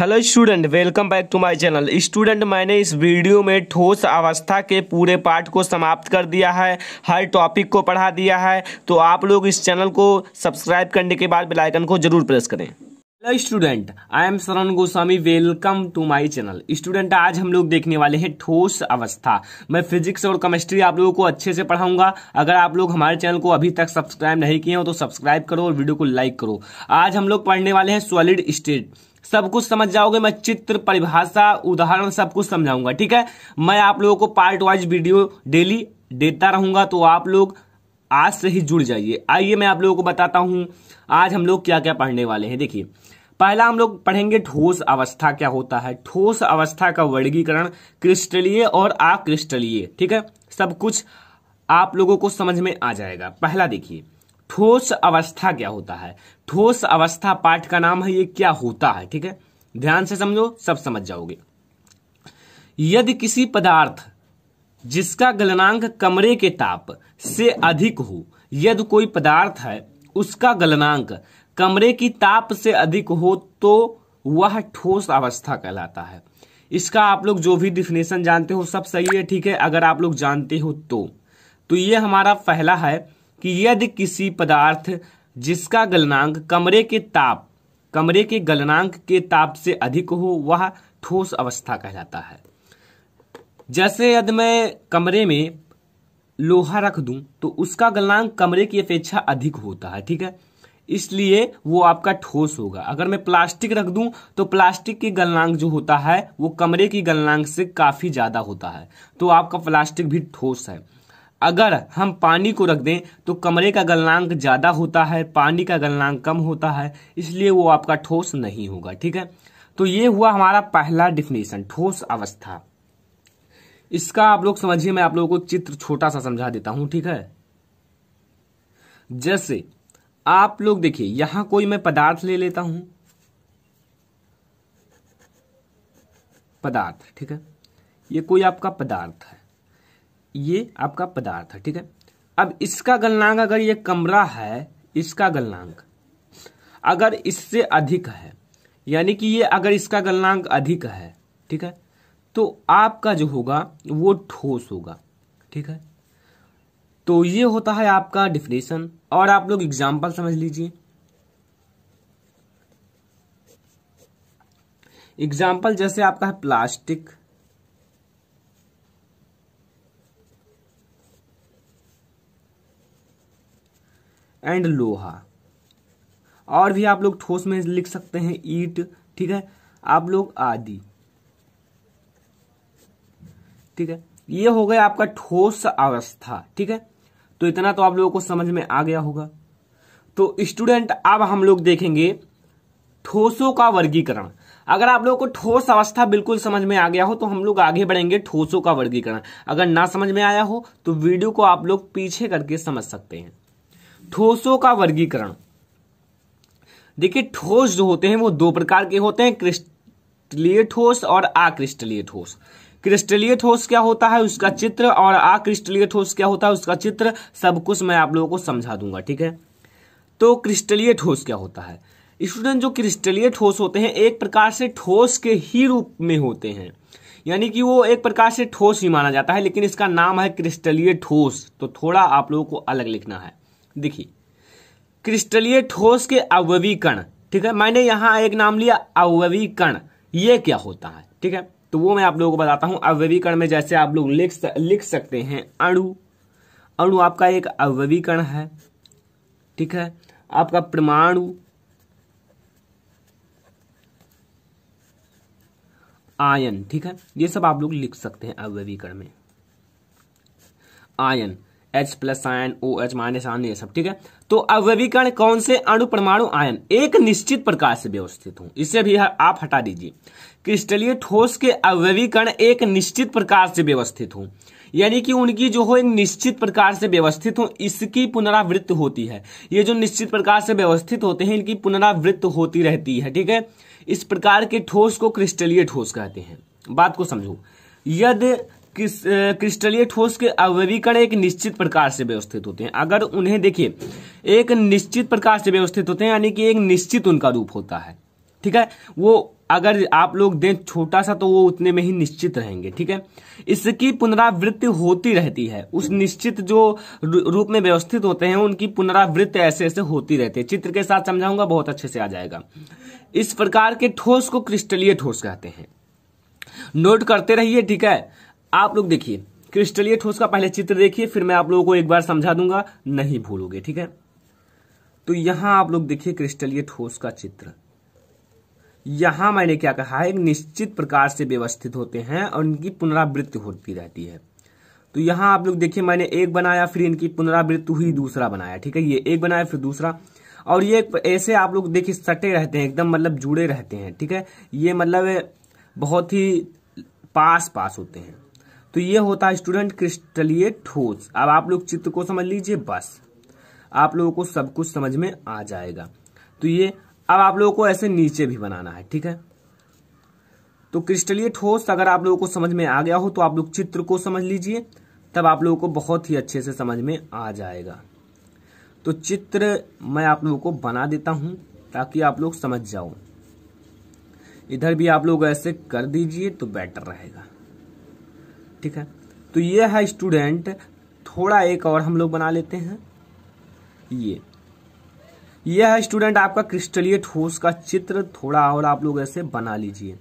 hello student welcome back to my channel student मैंने इस video में ठोस अवस्था के पूरे पाठ को समाप्त कर दिया है हर टॉपिक को पढ़ा दिया है तो आप लोग इस चैनल को सब्सक्राइब करने के बाद बेल आइकन को जरूर प्रेस करें hello student I am Sharan Goswami welcome to my channel student आज हम लोग देखने वाले हैं ठोस अवस्था मैं फिजिक्स और केमिस्ट्री आप लोगों को अच्छे से पढ़ाऊंगा अगर आप लोग हमारे चैनल को अभी तक सब्सक्राइब नहीं किए हो तो सब्सक्राइब करो और वीडियो को लाइक करो आज हम लोग पढ़ने वाले हैं सॉलिड स्टेट सब कुछ समझ जाओगे मैं चित्र परिभाषा उदाहरण सब कुछ समझाऊंगा ठीक है मैं आप लोगों को पार्ट वाइज वीडियो डेली देता रहूंगा तो आप लोग आज से ही जुड़ जाइए आइए मैं आप लोगों को बताता हूं आज हम लोग क्या क्या पढ़ने वाले हैं देखिए पहला हम लोग पढ़ेंगे ठोस अवस्था क्या होता है ठोस अवस्था का वर्गीकरण क्रिस्टलीय और अक्रिस्टलीय ठीक है सब कुछ आप लोगों को समझ में आ जाएगा पहला देखिए ठोस अवस्था क्या होता है ठोस अवस्था पाठ का नाम है ये क्या होता है ठीक है ध्यान से समझो सब समझ जाओगे यदि किसी पदार्थ जिसका गलनांक कमरे के ताप से अधिक हो यदि कोई पदार्थ है उसका गलनांक कमरे की ताप से अधिक हो तो वह ठोस अवस्था कहलाता है इसका आप लोग जो भी डिफिनेशन जानते हो सब सही है ठीक है अगर आप लोग जानते हो तो तो ये हमारा पहला है कि यदि किसी पदार्थ जिसका गलनांक कमरे के ताप कमरे के गलनांक के ताप से अधिक हो वह ठोस अवस्था कहलाता है जैसे यदि मैं कमरे में लोहा रख दूं तो उसका गलनांक कमरे की अपेक्षा अधिक होता है ठीक है इसलिए वो आपका ठोस होगा अगर मैं प्लास्टिक रख दूं तो प्लास्टिक की गलनांक जो होता है वो कमरे की गलनांक से काफ़ी ज़्यादा होता है तो आपका प्लास्टिक भी ठोस है अगर हम पानी को रख दें तो कमरे का गलनांक ज़्यादा होता है पानी का गलनांक कम होता है इसलिए वो आपका ठोस नहीं होगा ठीक है तो ये हुआ हमारा पहला डिफिनेशन ठोस अवस्था इसका आप लोग समझिए मैं आप लोगों को चित्र छोटा सा समझा देता हूं ठीक है जैसे आप लोग देखिए यहां कोई मैं पदार्थ ले लेता हूं पदार्थ ठीक है ये कोई आपका पदार्थ है ये आपका पदार्थ है ठीक है अब इसका गलनांक अगर ये कमरा है इसका गलनांक अगर इससे अधिक है यानी कि ये अगर इसका गलनांक अधिक है ठीक है तो आपका जो होगा वो ठोस होगा ठीक है तो ये होता है आपका डिफिनेशन और आप लोग एग्जाम्पल समझ लीजिए एग्जाम्पल जैसे आपका है प्लास्टिक एंड लोहा और भी आप लोग ठोस में लिख सकते हैं ईट ठीक है आप लोग आदि ठीक है ये हो गया आपका ठोस अवस्था ठीक है तो इतना तो आप लोगों को समझ में आ गया होगा तो स्टूडेंट अब हम लोग देखेंगे ठोसों का वर्गीकरण अगर आप लोगों को ठोस अवस्था बिल्कुल समझ में आ गया हो तो हम लोग आगे बढ़ेंगे ठोसों का वर्गीकरण अगर ना समझ में आया हो तो वीडियो को आप लोग पीछे करके समझ सकते हैं ठोसों का वर्गीकरण देखिए ठोस जो होते हैं वो दो प्रकार के होते हैं क्रिस्टलीय ठोस और अक्रिस्टलीय ठोस क्रिस्टलीय ठोस क्या होता है उसका चित्र और आक्रिस्टलीय ठोस क्या होता है उसका चित्र सब कुछ मैं आप लोगों को समझा दूंगा ठीक है तो क्रिस्टलीय ठोस क्या होता है स्टूडेंट जो क्रिस्टलीय ठोस होते हैं एक प्रकार से ठोस के ही रूप में होते हैं यानी कि वो एक प्रकार से ठोस ही माना जाता है लेकिन इसका नाम है क्रिस्टलीय ठोस तो थोड़ा आप लोगों को अलग लिखना है देखिए क्रिस्टलीय ठोस के अवयवी कण ठीक है मैंने यहां एक नाम लिया अवयवी कण ये क्या होता है ठीक है तो वो मैं आप लोगों को बताता हूं अवयवी कण में जैसे आप लोग लिख लिख सकते हैं अणु अणु आपका एक अवयवी कण है ठीक है आपका परमाणु आयन ठीक है ये सब आप लोग लिख सकते हैं अवयवीकरण में ion H plus ion O H minus ion ये सब ठीक है तो अववीकरण कौन से अणु परमाणु आयन एक निश्चित प्रकार से व्यवस्थित हूं इसे भी आप हटा दीजिए क्रिस्टलीय ठोस के अववीकरण एक निश्चित प्रकार से व्यवस्थित हूं यानी कि उनकी जो हो एक निश्चित प्रकार से व्यवस्थित हो इसकी पुनरावृत्त होती है ये जो निश्चित प्रकार से व्यवस्थित होते हैं इनकी पुनरावृत्त होती रहती है ठीक है इस प्रकार के ठोस को क्रिस्टलीय ठोस कहते हैं बात को समझो यदि क्रिस्टलीय ठोस के अवरीकरण एक निश्चित प्रकार से व्यवस्थित होते हैं अगर उन्हें देखिए एक निश्चित प्रकार से व्यवस्थित होते हैं यानी कि एक निश्चित उनका रूप होता है ठीक है वो अगर आप लोग दें छोटा सा तो वो उतने में ही निश्चित रहेंगे ठीक है इसकी पुनरावृत्ति होती रहती है उस निश्चित जो रूप में व्यवस्थित होते हैं उनकी पुनरावृत्ति ऐसे ऐसे होती रहती है चित्र के साथ समझाऊंगा बहुत अच्छे से आ जाएगा इस प्रकार के ठोस को क्रिस्टलीय ठोस कहते हैं नोट करते रहिए ठीक है आप लोग देखिए क्रिस्टलीय ठोस का पहले चित्र देखिए फिर मैं आप लोगों को एक बार समझा दूंगा नहीं भूलोगे ठीक है तो यहां आप लोग देखिए क्रिस्टलीय ठोस का चित्र यहां मैंने क्या कहा है एक निश्चित प्रकार से व्यवस्थित होते हैं और इनकी पुनरावृत्ति होती रहती है तो यहां आप लोग देखिए मैंने एक बनाया फिर इनकी पुनरावृत्ति हुई दूसरा बनाया ठीक है ये एक बनाया फिर दूसरा और ये ऐसे आप लोग देखिए सटे रहते हैं एकदम मतलब जुड़े रहते हैं ठीक है ये मतलब बहुत ही पास पास होते हैं तो ये होता है स्टूडेंट क्रिस्टलीय ठोस अब आप लोग चित्र को समझ लीजिए बस आप लोगों को सब कुछ समझ में आ जाएगा तो ये अब आप लोगों को ऐसे नीचे भी बनाना है ठीक है तो क्रिस्टलीय ठोस अगर आप लोगों को समझ में आ गया हो तो आप लोग चित्र को समझ लीजिए तब आप लोगों को बहुत ही अच्छे से समझ में आ जाएगा तो चित्र मैं आप लोगों को बना देता हूं ताकि आप लोग समझ जाओ इधर भी आप लोग ऐसे कर दीजिए तो बेटर रहेगा ठीक है तो ये है स्टूडेंट थोड़ा एक और हम लोग बना लेते हैं ये यह है स्टूडेंट आपका क्रिस्टलीय ठोस का चित्र थोड़ा और आप लोग ऐसे बना लीजिए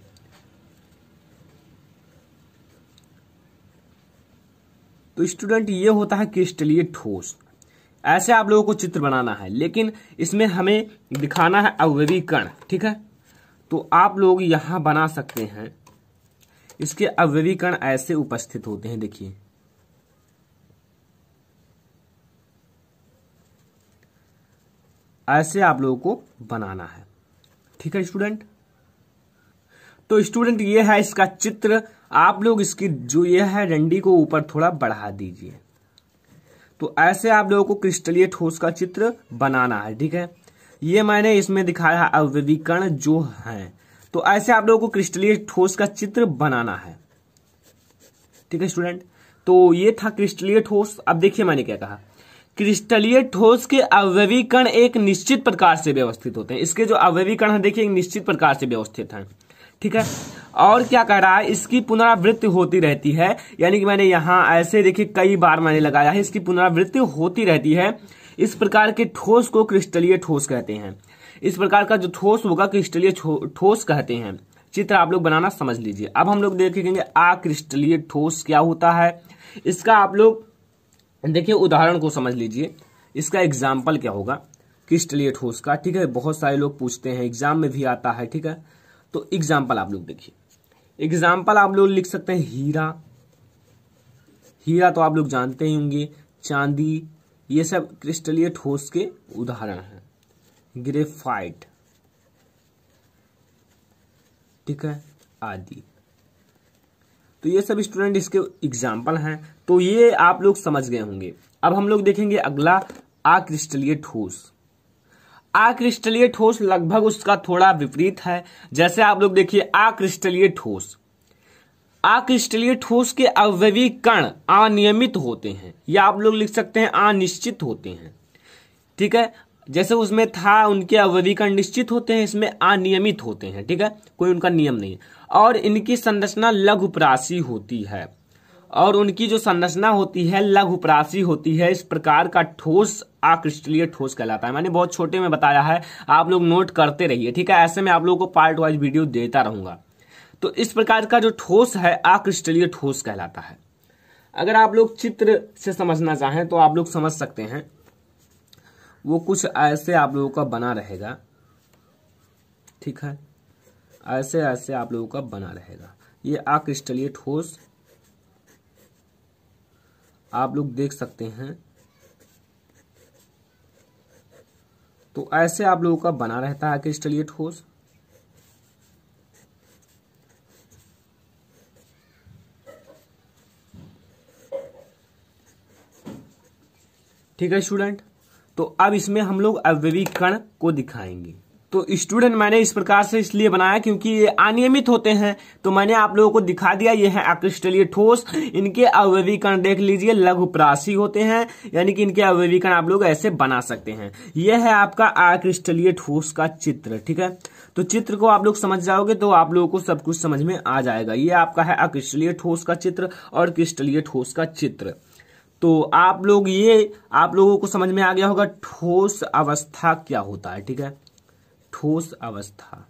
तो स्टूडेंट ये होता है क्रिस्टलीय ठोस ऐसे आप लोगों को चित्र बनाना है लेकिन इसमें हमें दिखाना है अव्यवीकरण कण ठीक है तो आप लोग यहां बना सकते हैं इसके अवयवी कण ऐसे उपस्थित होते हैं देखिए ऐसे आप लोगों को बनाना है ठीक है स्टूडेंट तो स्टूडेंट ये है इसका चित्र आप लोग इसकी जो ये है डंडी को ऊपर थोड़ा बढ़ा दीजिए तो ऐसे आप लोगों को क्रिस्टलीय ठोस का चित्र बनाना है ठीक है ये मैंने इसमें दिखाया है अव्यवीकरण जो है तो ऐसे आप लोगों को क्रिस्टलीय ठोस का चित्र बनाना है ठीक है स्टूडेंट तो ये था क्रिस्टलीय ठोस अब देखिए मैंने क्या कहा क्रिस्टलीय ठोस के अवयवी कण एक निश्चित प्रकार से व्यवस्थित होते हैं इसके जो अवयवी कण है देखिए एक निश्चित प्रकार से व्यवस्थित हैं ठीक है और क्या कह रहा है इसकी पुनरावृत्ति होती रहती है यानी कि मैंने यहां ऐसे देखिए कई बार मैंने लगाया है इसकी पुनरावृत्ति होती रहती है इस प्रकार के ठोस को क्रिस्टलीय ठोस कहते हैं इस प्रकार का जो ठोस होगा क्रिस्टलीय ठोस कहते हैं चित्र आप लोग बनाना समझ लीजिए अब हम लोग देखेंगे आक्रिस्टलीय ठोस क्या होता है इसका आप लोग देखिए उदाहरण को समझ लीजिए इसका एग्जाम्पल क्या होगा क्रिस्टलीय ठोस का ठीक है बहुत सारे लोग पूछते हैं एग्जाम में भी आता है ठीक है तो एग्जाम्पल आप लोग देखिए एग्जाम्पल आप लोग लिख सकते हैं हीरा हीरा तो आप लोग जानते ही होंगे चांदी ये सब क्रिस्टलीय ठोस के उदाहरण हैं ग्रेफाइट ठीक है आदि तो ये सब स्टूडेंट इसके एग्जाम्पल हैं तो ये आप लोग समझ गए होंगे अब हम लोग देखेंगे अगला आक्रिस्टलीय ठोस आक्रिस्टलीय ठोस लगभग उसका थोड़ा विपरीत है जैसे आप लोग देखिए आक्रिस्टलीय ठोस आक्रिस्टलीय ठोस के अवयवी कण अनियमित होते हैं या आप लोग लिख सकते हैं अनिश्चित होते हैं ठीक है जैसे उसमें था उनके अवधि का निश्चित होते हैं इसमें अनियमित होते हैं ठीक है कोई उनका नियम नहीं है और इनकी संरचना लघु होती है और उनकी जो संरचना होती है लघुप्रासी होती है इस प्रकार का ठोस आकृष्टलीय ठोस कहलाता है मैंने बहुत छोटे में बताया है आप लोग नोट करते रहिए ठीक है ऐसे में आप लोगों को पार्ट वाइज वीडियो देता रहूंगा तो इस प्रकार का जो ठोस है आकृष्टलीय ठोस कहलाता है अगर आप लोग चित्र से समझना चाहें तो आप लोग समझ सकते हैं वो कुछ ऐसे आप लोगों का बना रहेगा ठीक है ऐसे ऐसे आप लोगों का बना रहेगा ये आक्रिस्टलीय ठोस आप लोग देख सकते हैं तो ऐसे आप लोगों का बना रहता है क्रिस्टलीय ठोस ठीक है स्टूडेंट तो अब इसमें हम लोग अवयवी कण को दिखाएंगे तो स्टूडेंट मैंने इस प्रकार से इसलिए बनाया क्योंकि ये अनियमित होते हैं तो मैंने आप लोगों को दिखा दिया ये है अक्रिस्टलीय ठोस इनके अव्यवीकरण देख लीजिए लघु प्रासी होते हैं यानी कि इनके अव्यवीकरण आप लोग ऐसे बना सकते हैं ये है आपका अक्रिस्टलीय ठोस का चित्र ठीक है तो चित्र को आप लोग समझ जाओगे तो आप लोगों को सब कुछ समझ में आ जाएगा ये आपका है अक्रिस्टलीय ठोस का चित्र और क्रिस्टलीय ठोस का चित्र तो आप लोग ये आप लोगों को समझ में आ गया होगा ठोस अवस्था क्या होता है ठीक है ठोस अवस्था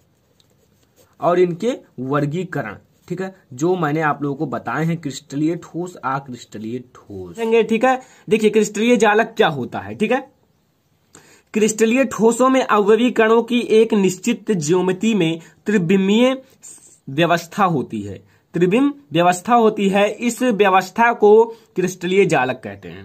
और इनके वर्गीकरण ठीक है जो मैंने आप लोगों को बताए हैं क्रिस्टलीय ठोस अक्रिस्टलीय ठोस ठीक है देखिए क्रिस्टलीय जालक क्या होता है ठीक है क्रिस्टलीय ठोसों में अवयवी कणों की एक निश्चित ज्योमिति में त्रिबिमीय व्यवस्था होती है त्रिबिंब व्यवस्था होती है इस व्यवस्था को क्रिस्टलीय जालक कहते हैं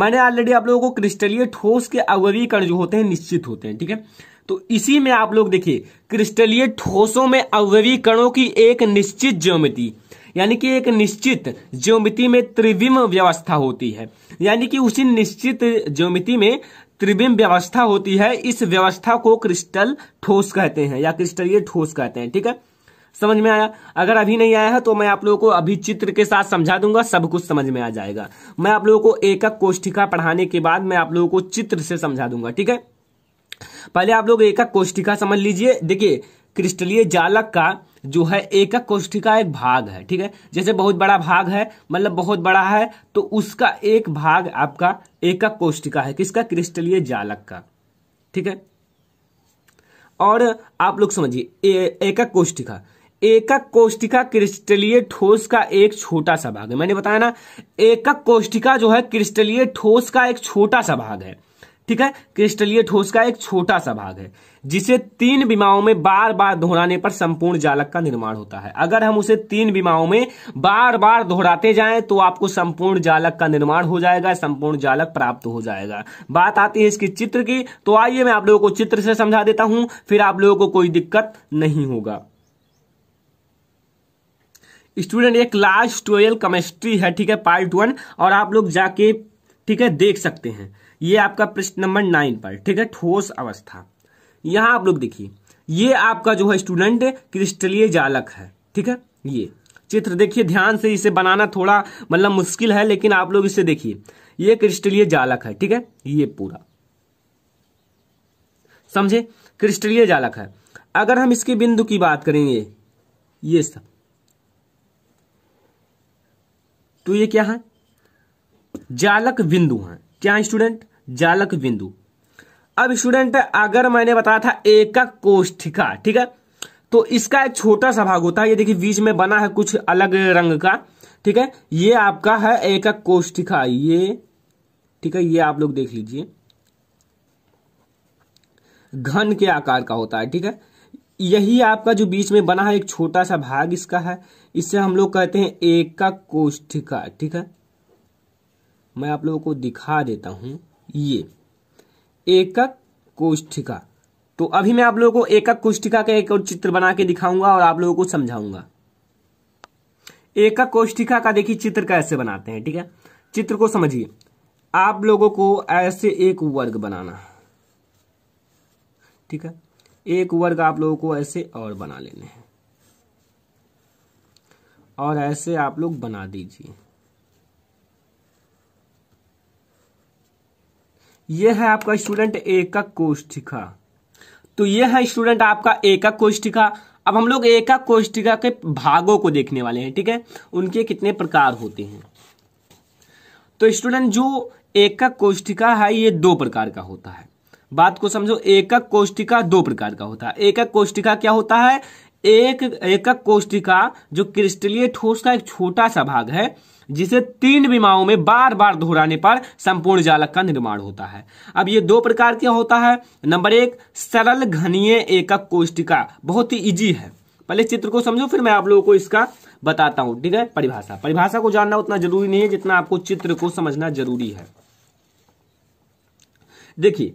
मैंने ऑलरेडी आप लोगों को क्रिस्टलीय ठोस के अवरीकरण जो होते हैं निश्चित होते हैं ठीक है तो इसी में आप लोग देखिए क्रिस्टलीय ठोसों में अवरीकरणों की एक निश्चित ज्योमिति यानी कि एक निश्चित ज्योमिति में त्रिबिंब व्यवस्था होती है यानी कि उसी निश्चित ज्योमिति में त्रिबिंब व्यवस्था होती है इस व्यवस्था को क्रिस्टल ठोस कहते हैं या क्रिस्टलीय ठोस कहते हैं ठीक है समझ में आया अगर अभी नहीं आया है तो मैं आप लोगों को अभी चित्र के साथ समझा दूंगा सब कुछ समझ में आ जाएगा मैं आप लोगों को एकक कोष्ठिका पढ़ाने के बाद मैं आप लोगों को चित्र से समझा दूंगा ठीक है पहले आप लोग एकक कोष्ठिका समझ लीजिए देखिए क्रिस्टलीय जालक का जो है एकक कोष्ठिका एक भाग है ठीक है जैसे बहुत बड़ा भाग है मतलब बहुत बड़ा है तो उसका एक भाग आपका एकक कोष्ठिका है किसका क्रिस्टलीय जालक का ठीक है और आप लोग समझिए एकक कोष्ठिका एकक कोष्टिका क्रिस्टलीय ठोस का एक छोटा सा भाग है मैंने बताया ना एकक कोष्टिका जो है क्रिस्टलीय ठोस का एक छोटा सा भाग है ठीक है क्रिस्टलीय ठोस का एक छोटा सा भाग है जिसे तीन बीमाओं में बार बार दोहराने पर संपूर्ण जालक का निर्माण होता है अगर हम उसे तीन बीमाओं में बार बार दोहराते जाएं तो आपको संपूर्ण जालक का निर्माण हो जाएगा संपूर्ण जालक प्राप्त हो जाएगा बात आती है इसकी चित्र की तो आइए मैं आप लोगों को चित्र से समझा देता हूं फिर आप लोगों को कोई दिक्कत नहीं होगा स्टूडेंट ये क्लास ट्वेल्व केमिस्ट्री है ठीक है पार्ट वन और आप लोग जाके ठीक है देख सकते हैं ये आपका प्रश्न नंबर नाइन पर ठीक है ठोस अवस्था यहां आप लोग देखिए ये आपका जो है स्टूडेंट क्रिस्टलीय जालक है ठीक है ये चित्र देखिए ध्यान से इसे बनाना थोड़ा मतलब मुश्किल है लेकिन आप लोग इसे देखिए ये क्रिस्टलीय जालक है ठीक है ये पूरा समझे क्रिस्टलीय जालक है अगर हम इसके बिंदु की बात करेंगे ये सब तो ये क्या है जालक बिंदु है क्या स्टूडेंट जालक बिंदु अब स्टूडेंट अगर मैंने बताया था एकक कोष्ठिका ठीक है तो इसका एक छोटा सा भाग होता है ये देखिए बीच में बना है कुछ अलग रंग का ठीक है ये आपका है एकक कोष्ठिका ये ठीक है ये आप लोग देख लीजिए घन के आकार का होता है ठीक है यही आपका जो बीच में बना है एक छोटा सा भाग इसका है इससे हम लोग कहते हैं एक का कोष्ठिका ठीक है मैं आप लोगों को दिखा देता हूं ये एकक कोष्ठिका तो अभी मैं आप लोगों को एकक कोष्ठिका का एक और चित्र बना के दिखाऊंगा और आप लोगों को समझाऊंगा एकक कोष्ठिका का देखिए चित्र कैसे बनाते हैं ठीक है चित्र को समझिए आप लोगों को ऐसे एक वर्ग बनाना ठीक है एक वर्ग आप लोगों को ऐसे और बना लेने हैं और ऐसे आप लोग बना दीजिए यह है आपका स्टूडेंट एकक कोष्ठिका तो यह है स्टूडेंट आपका एकक कोष्ठिका अब हम लोग एकक कोष्ठिका के भागों को देखने वाले हैं ठीक है उनके कितने प्रकार होते हैं तो स्टूडेंट जो एकक कोष्ठिका है ये दो प्रकार का होता है बात को समझो एकक कोष्टिका दो प्रकार का होता है एकक कोष्टिका क्या होता है एक एकक कोष्टिका जो क्रिस्टलीय ठोस का एक छोटा सा भाग है जिसे तीन विमाओं में बार बार दोहराने पर संपूर्ण जालक का निर्माण होता है अब ये दो प्रकार क्या होता है नंबर एक सरल घनीय एकक कोष्टिका बहुत ही इजी है पहले चित्र को समझो फिर मैं आप लोगों को इसका बताता हूं ठीक है परिभाषा परिभाषा को जानना उतना जरूरी नहीं है जितना आपको चित्र को समझना जरूरी है देखिए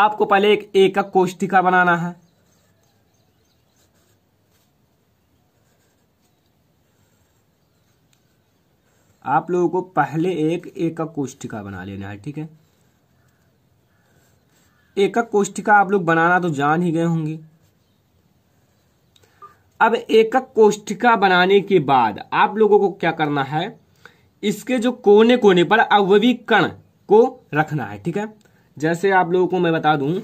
आपको पहले एक एकक कोष्टिका बनाना है आप लोगों को पहले एक एकक कोष्टिका बना लेना है ठीक है एकक कोष्टिका आप लोग बनाना तो जान ही गए होंगे अब एकक कोष्टिका बनाने के बाद आप लोगों को क्या करना है इसके जो कोने कोने पर अवयवी कण को रखना है ठीक है जैसे आप लोगों को मैं बता दूं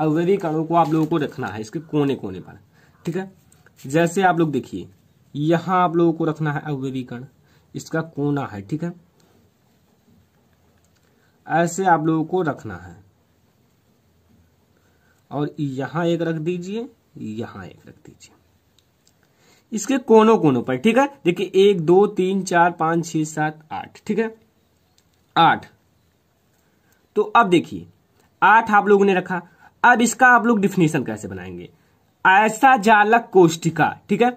अवयवी कणों को आप लोगों को रखना है इसके कोने कोने पर ठीक है जैसे आप लोग देखिए यहां आप लोगों को रखना है अवयवी कण इसका कोना है ठीक है ऐसे आप लोगों को रखना है और यहां एक रख दीजिए यहां एक रख दीजिए इसके कोनों कोनों पर ठीक है देखिए एक दो तीन चार पांच छह सात आठ ठीक है आठ तो अब देखिए आठ आप लोगों ने रखा अब इसका आप लोग डिफिनेशन कैसे बनाएंगे ऐसा जालक कोष्टिका ठीक है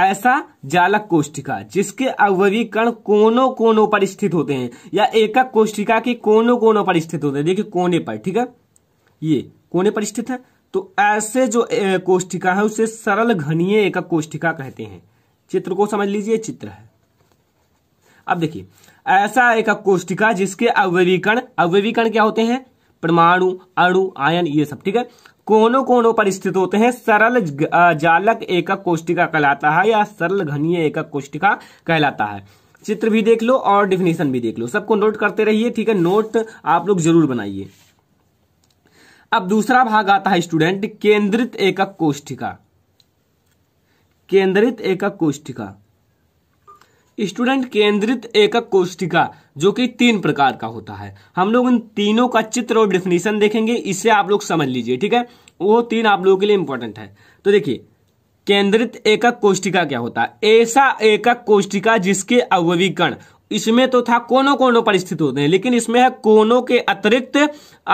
ऐसा जालक कोष्टिका जिसके अवरीकरण कोनों कोनों पर स्थित होते हैं या एकक कोष्टिका के कोनों कोनों पर स्थित होते हैं देखिए कोने पर ठीक है ये कोने पर स्थित है तो ऐसे जो कोष्टिका है उसे सरल घनीय एकक कोष्ठिका कहते हैं चित्र को समझ लीजिए चित्र है अब देखिए ऐसा एक कोष्टिका जिसके अवयवीकरण अवयवीकरण क्या होते हैं परमाणु अणु आयन ये सब ठीक है कोनों कोनों पर स्थित होते हैं सरल जालक एकक कोष्टिका कहलाता है या सरल घनीय एकक कोष्टिका कहलाता है चित्र भी देख लो और डिफिनेशन भी देख लो सबको नोट करते रहिए ठीक है नोट आप लोग जरूर बनाइए अब दूसरा भाग आता है स्टूडेंट केंद्रित एकक कोष्ठिका केंद्रित एकक कोष्ठिका स्टूडेंट केंद्रित एकक कोष्टिका जो कि तीन प्रकार का होता है हम लोग इन तीनों का चित्र और डेफिनेशन देखेंगे इससे आप लोग समझ लीजिए ठीक है वो तीन आप लोगों के लिए इंपॉर्टेंट है तो देखिए केंद्रित एकक कोष्टिका क्या होता है ऐसा एकक कोष्टिका जिसके अवयवीकरण इसमें तो था कोनों कोनों पर स्थित होते हैं लेकिन इसमें है कोनों के अतिरिक्त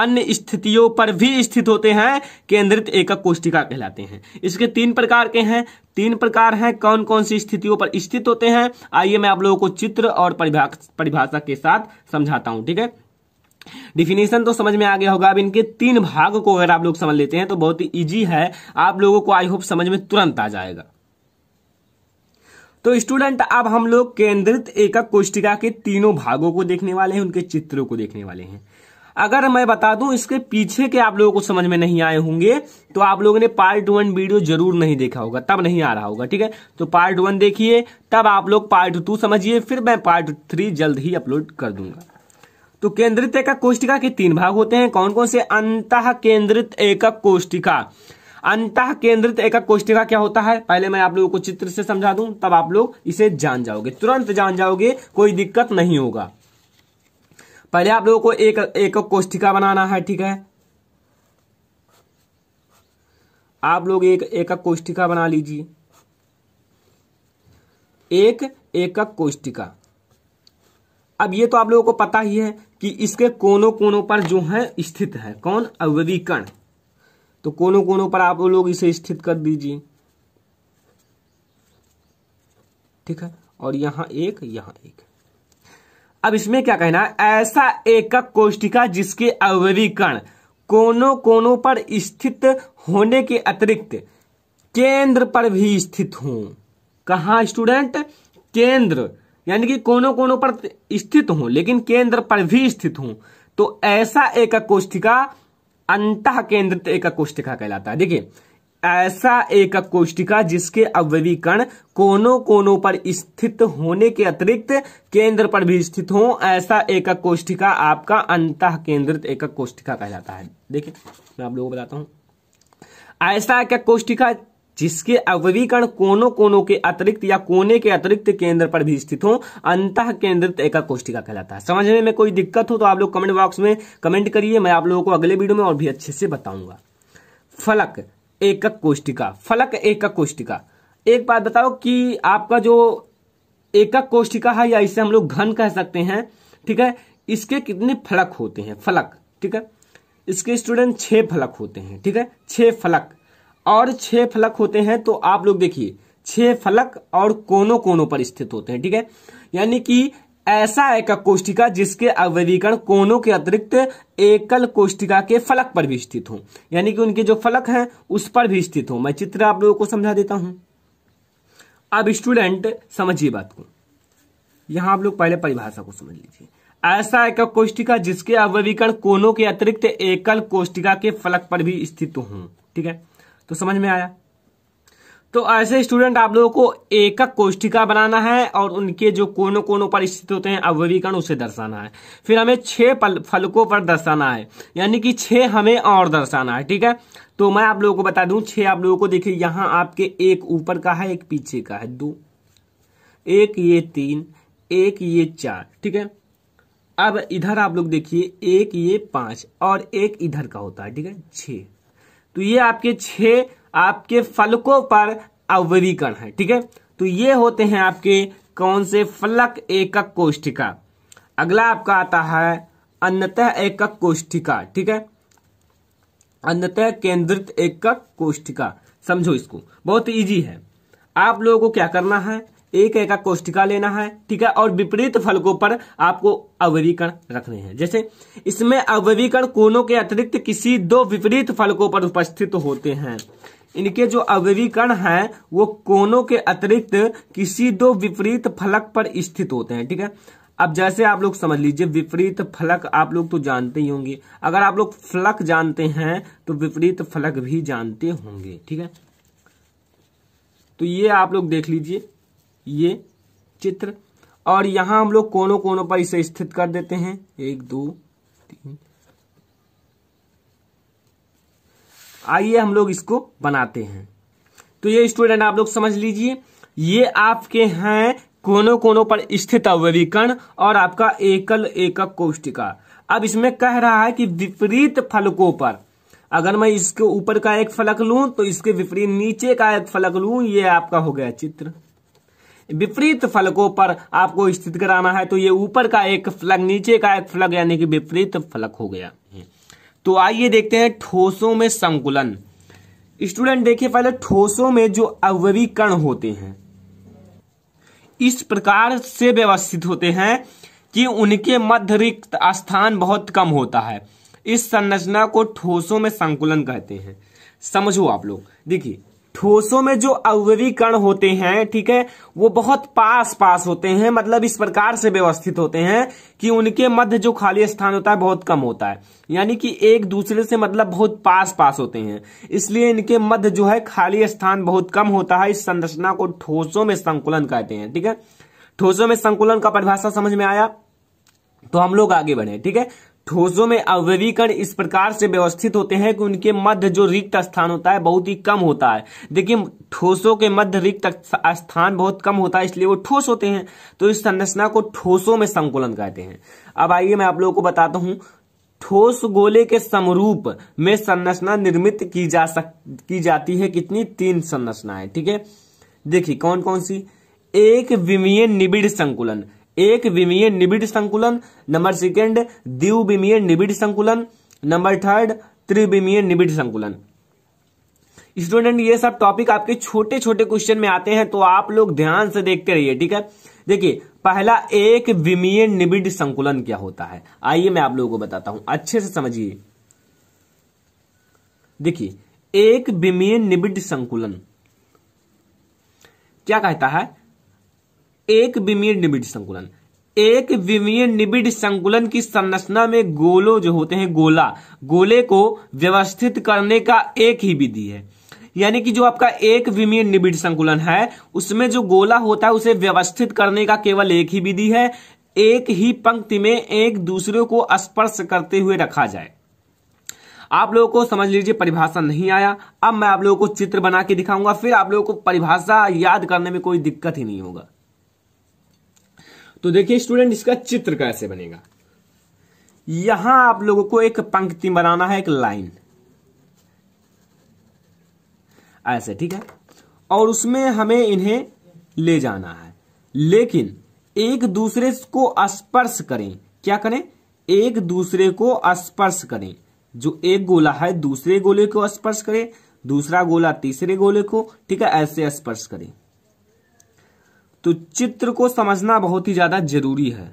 अन्य स्थितियों पर भी स्थित होते हैं केंद्रित एकक कोष्टिका कहलाते हैं इसके तीन प्रकार के हैं तीन प्रकार हैं कौन कौन सी स्थितियों पर स्थित होते हैं आइए मैं आप लोगों को चित्र और परिभाषा के साथ समझाता हूं ठीक है डिफिनेशन तो समझ में आ गया होगा अब इनके तीन भाग को अगर आप लोग समझ लेते हैं तो बहुत ही ईजी है आप लोगों को आई होप समझ में तुरंत आ जाएगा तो स्टूडेंट अब हम लोग केंद्रित एकक कोष्टिका के तीनों भागों को देखने वाले हैं उनके चित्रों को देखने वाले हैं अगर मैं बता दूं इसके पीछे के आप लोगों को समझ में नहीं आए होंगे तो आप लोगों ने पार्ट वन वीडियो जरूर नहीं देखा होगा तब नहीं आ रहा होगा ठीक है तो पार्ट वन देखिए तब आप लोग पार्ट टू समझिए फिर मैं पार्ट थ्री जल्द ही अपलोड कर दूंगा तो केंद्रित एकक कोष्टिका के तीन भाग होते हैं कौन कौन से अंत केंद्रित एकक कोष्टिका अंत केंद्रित एक कोष्टिका क्या होता है पहले मैं आप लोगों को चित्र से समझा दूं तब आप लोग इसे जान जाओगे तुरंत जान जाओगे कोई दिक्कत नहीं होगा पहले आप लोगों को एक एक कोष्ठिका बनाना है ठीक है आप लोग एक एकक कोष्ठिका बना लीजिए एक एकक कोष्ठिका अब ये तो आप लोगों को पता ही है कि इसके कोनों कोनों पर जो है स्थित है कौन अवधिकण तो कोनों कोनों पर आप लोग इसे स्थित कर दीजिए ठीक है और यहां एक यहां एक अब इसमें क्या कहना है ऐसा एकक कोष्टिका जिसके अवरीकरण कोनों कोनों पर स्थित होने के अतिरिक्त केंद्र पर भी स्थित हो कहा स्टूडेंट केंद्र यानी कि कोनों कोनों पर स्थित हो लेकिन केंद्र पर भी स्थित हो तो ऐसा एकक कोष्टिका अंत केंद्रित एक कोष्टिका कहलाता है देखिए ऐसा एक कोष्टिका जिसके कण कोनों कोनों पर स्थित होने के अतिरिक्त केंद्र पर भी स्थित हो ऐसा एक कोष्टिका आपका अंत केंद्रित एक कोष्टिका कहलाता है देखिए मैं आप लोगों को बताता हूं ऐसा एक कोष्टिका जिसके अवीकरण कोनों कोनों के अतिरिक्त या कोने के अतिरिक्त केंद्र पर भी स्थित हो अंत केंद्रित एका कोष्टिका कहलाता है समझने में कोई दिक्कत हो तो आप लोग कमेंट बॉक्स में कमेंट करिए मैं आप लोगों को अगले वीडियो में और भी अच्छे से बताऊंगा फलक एकक कोष्टिका फलक एकक कोष्टिका एक बात बताओ कि आपका जो एकक कोष्टिका है या इसे हम लोग घन कह सकते हैं ठीक है इसके कितने फलक होते हैं फलक ठीक है इसके स्टूडेंट छह फलक होते हैं ठीक है छह फलक और छह फलक होते हैं तो आप लोग देखिए छह फलक और कोनों कोनों पर स्थित होते हैं ठीक है यानी कि ऐसा एक कोष्टिका जिसके अवधिकरण कोनों के अतिरिक्त एकल कोष्टिका के फलक पर भी स्थित हो यानी कि उनके जो फलक हैं उस पर भी स्थित हो मैं चित्र आप लोगों को समझा देता हूं अब स्टूडेंट समझिए बात को यहां आप लोग पहले परिभाषा को समझ लीजिए ऐसा एक कोष्टिका जिसके अवधिकरण कोनों के अतिरिक्त एकल कोष्टिका के फलक पर भी स्थित हो ठीक है तो समझ में आया तो ऐसे स्टूडेंट आप लोगों को एकक कोष्टिका बनाना है और उनके जो कोनों कोनों पर स्थित होते हैं अववीकरण उसे दर्शाना है फिर हमें छह फलकों पर दर्शाना है यानी कि छह हमें और दर्शाना है ठीक है तो मैं आप लोगों को बता दूं छह आप लोगों को देखिए यहां आपके एक ऊपर का है एक पीछे का है दो एक ये तीन एक ये चार ठीक है अब इधर आप लोग देखिए एक ये पांच और एक इधर का होता है ठीक है छह तो ये आपके छह आपके फलकों पर अवरीकण है ठीक है तो ये होते हैं आपके कौन से फलक एकक कोष्ठिका अगला आपका आता है अन्नतः एकक कोष्ठिका ठीक है अन्नतः केंद्रित एकक कोष्ठिका समझो इसको बहुत इजी है आप लोगों को क्या करना है एक एक का कोष्टिका लेना है ठीक है और विपरीत फलकों पर आपको अवरीकरण रखने हैं जैसे इसमें अवरीकरण कोनों के अतिरिक्त किसी दो विपरीत फलकों पर उपस्थित होते हैं इनके जो अवरीकरण हैं वो कोनों के अतिरिक्त किसी दो विपरीत फलक पर स्थित होते हैं ठीक है अब जैसे आप लोग समझ लीजिए विपरीत फलक आप लोग तो जानते ही होंगे अगर आप लोग फलक जानते हैं तो विपरीत फलक भी जानते होंगे ठीक है तो ये आप लोग देख लीजिए ये चित्र और यहां हम लोग कोनों कोनों पर इसे स्थित कर देते हैं एक दो तीन आइए हम लोग इसको बनाते हैं तो ये स्टूडेंट आप लोग समझ लीजिए ये आपके हैं कोनों कोनों पर स्थित अवरीकरण और आपका एकल एकक कोष्टिका अब इसमें कह रहा है कि विपरीत फलकों पर अगर मैं इसके ऊपर का एक फलक लू तो इसके विपरीत नीचे का एक फलक लू ये आपका हो गया चित्र विपरीत फलकों पर आपको स्थित कराना है तो ये ऊपर का एक फलक नीचे का एक फलक यानी कि विपरीत फलक हो गया तो आइए देखते हैं ठोसों में संकुलन स्टूडेंट देखिए पहले ठोसों में जो कण होते हैं इस प्रकार से व्यवस्थित होते हैं कि उनके मध्य रिक्त स्थान बहुत कम होता है इस संरचना को ठोसों में संकुलन कहते हैं समझो आप लोग देखिए ठोसों में जो अव्यवी कण होते हैं ठीक है वो बहुत पास पास होते हैं मतलब इस प्रकार से व्यवस्थित होते हैं कि उनके मध्य जो खाली स्थान होता है बहुत कम होता है यानी कि एक दूसरे से मतलब बहुत पास पास होते हैं इसलिए इनके मध्य जो है खाली स्थान बहुत कम होता है इस संरचना को ठोसों में संकुलन कहते हैं ठीक है ठोसों में संकुलन का परिभाषा समझ में आया तो हम लोग आगे बढ़े ठीक है ठोसों में अवरीकरण इस प्रकार से व्यवस्थित होते हैं कि उनके मध्य जो रिक्त स्थान होता है बहुत ही कम होता है देखिए ठोसों के मध्य रिक्त स्थान बहुत कम होता है इसलिए वो ठोस होते हैं तो इस संरचना को ठोसों में संकुलन कहते हैं अब आइए मैं आप लोगों को बताता हूं ठोस गोले के समरूप में संरचना निर्मित की जा सक की जाती है कितनी तीन संरचनाएं ठीक है देखिए कौन कौन सी एक विमीय निबिड़ संकुलन एक विमीय निबिड संकुलन नंबर सेकेंड द्विविमीय निबिड संकुलन नंबर थर्ड त्रिविमीय निबिड संकुलन स्टूडेंट ये सब टॉपिक आपके छोटे छोटे क्वेश्चन में आते हैं तो आप लोग ध्यान से देखते रहिए ठीक है देखिए पहला एक विमीय निबिड संकुलन क्या होता है आइए मैं आप लोगों को बताता हूं अच्छे से समझिए देखिए एक विमीय निबिड संकुलन क्या कहता है एक विमीय निबिड संकुलन एक विमीय निबिड संकुलन की संरचना में गोलो जो होते हैं गोला गोले को व्यवस्थित करने का एक ही विधि है यानी कि जो आपका एक विमीय निबिड संकुलन है उसमें जो गोला होता है उसे व्यवस्थित करने का केवल एक ही विधि है एक ही पंक्ति में एक दूसरे को स्पर्श करते हुए रखा जाए आप लोगों को समझ लीजिए परिभाषा नहीं आया अब मैं आप लोगों को चित्र बना के दिखाऊंगा फिर आप लोगों को परिभाषा याद करने में कोई दिक्कत ही नहीं होगा तो देखिए स्टूडेंट इसका चित्र कैसे बनेगा यहां आप लोगों को एक पंक्ति बनाना है एक लाइन ऐसे ठीक है और उसमें हमें इन्हें ले जाना है लेकिन एक दूसरे को स्पर्श करें क्या करें एक दूसरे को स्पर्श करें जो एक गोला है दूसरे गोले को स्पर्श करें दूसरा गोला तीसरे गोले को ठीक है ऐसे स्पर्श करें तो चित्र को समझना बहुत ही ज्यादा जरूरी है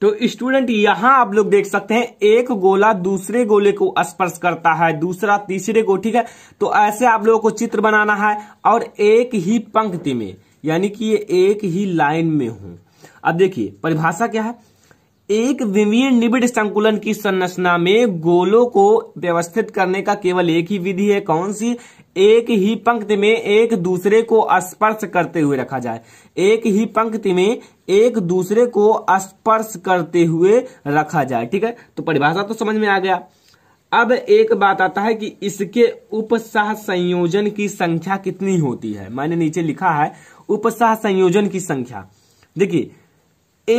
तो स्टूडेंट यहां आप लोग देख सकते हैं एक गोला दूसरे गोले को स्पर्श करता है दूसरा तीसरे को ठीक है तो ऐसे आप लोगों को चित्र बनाना है और एक ही पंक्ति में यानी कि ये एक ही लाइन में हो अब देखिए परिभाषा क्या है एक विमीय निबिड़ संकुलन की संरचना में गोलों को व्यवस्थित करने का केवल एक ही विधि है कौन सी एक ही पंक्ति में एक दूसरे को स्पर्श करते हुए रखा जाए एक ही पंक्ति में एक दूसरे को स्पर्श करते हुए रखा जाए ठीक है तो परिभाषा तो समझ में आ गया अब एक बात आता है कि इसके उपसह संयोजन की संख्या कितनी होती है मैंने नीचे लिखा है उपसह संयोजन की संख्या देखिए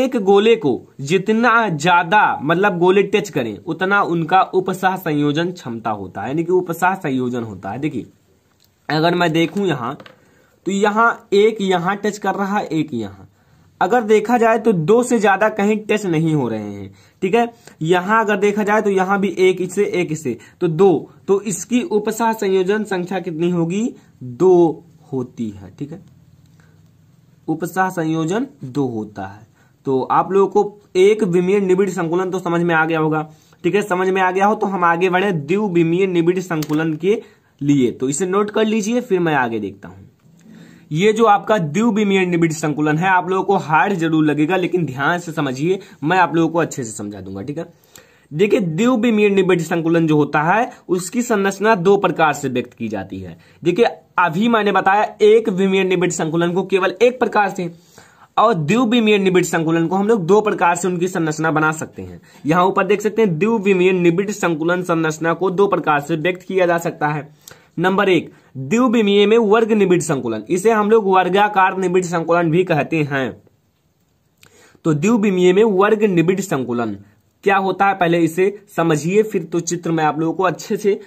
एक गोले को जितना ज्यादा मतलब गोले टच करें उतना उनका उपसाह संयोजन क्षमता होता है यानी कि उपसाह संयोजन होता है देखिए अगर मैं देखूं यहां तो यहां एक यहां टच कर रहा है एक यहां अगर देखा जाए तो दो से ज्यादा कहीं टच नहीं हो रहे हैं ठीक है यहां अगर देखा जाए तो यहां भी एक इससे एक इसे तो दो तो इसकी उपसाह संयोजन संख्या कितनी होगी दो होती है ठीक है उपसाह संयोजन दो होता है तो आप लोगों को एक विमीय निबिड़ संकुलन तो समझ में आ गया होगा ठीक है समझ में आ गया हो तो हम आगे बढ़े द्विविमीय निबिड़ संकुलन के लिए तो इसे नोट कर लीजिए फिर मैं आगे देखता हूं ये जो आपका द्विविमीय निबिड संकुलन है आप लोगों को हार्ड जरूर लगेगा लेकिन ध्यान से समझिए मैं आप लोगों को अच्छे से समझा दूंगा ठीक है देखिए द्विविमीय निबिड संकुलन जो होता है उसकी संरचना दो प्रकार से व्यक्त की जाती है देखिए अभी मैंने बताया एक विमीय निबिड संकुलन को केवल एक प्रकार से और द्विविमीय निबिड़ संकुलन को हम लोग दो प्रकार से उनकी संरचना बना सकते हैं यहाँ ऊपर देख सकते हैं द्विविमीय निबिड़ संकुलन संरचना को दो प्रकार से व्यक्त किया जा सकता है नंबर एक द्विविमीय में वर्ग निबिड़ संकुलन इसे हम लोग वर्गाकार निबिड़ संकुलन भी कहते हैं तो द्विविमीय में वर्ग निबिड़ संकुलन क्या होता है पहले इसे समझिए फिर तो चित्र मैं आप लोगों को अच्छे से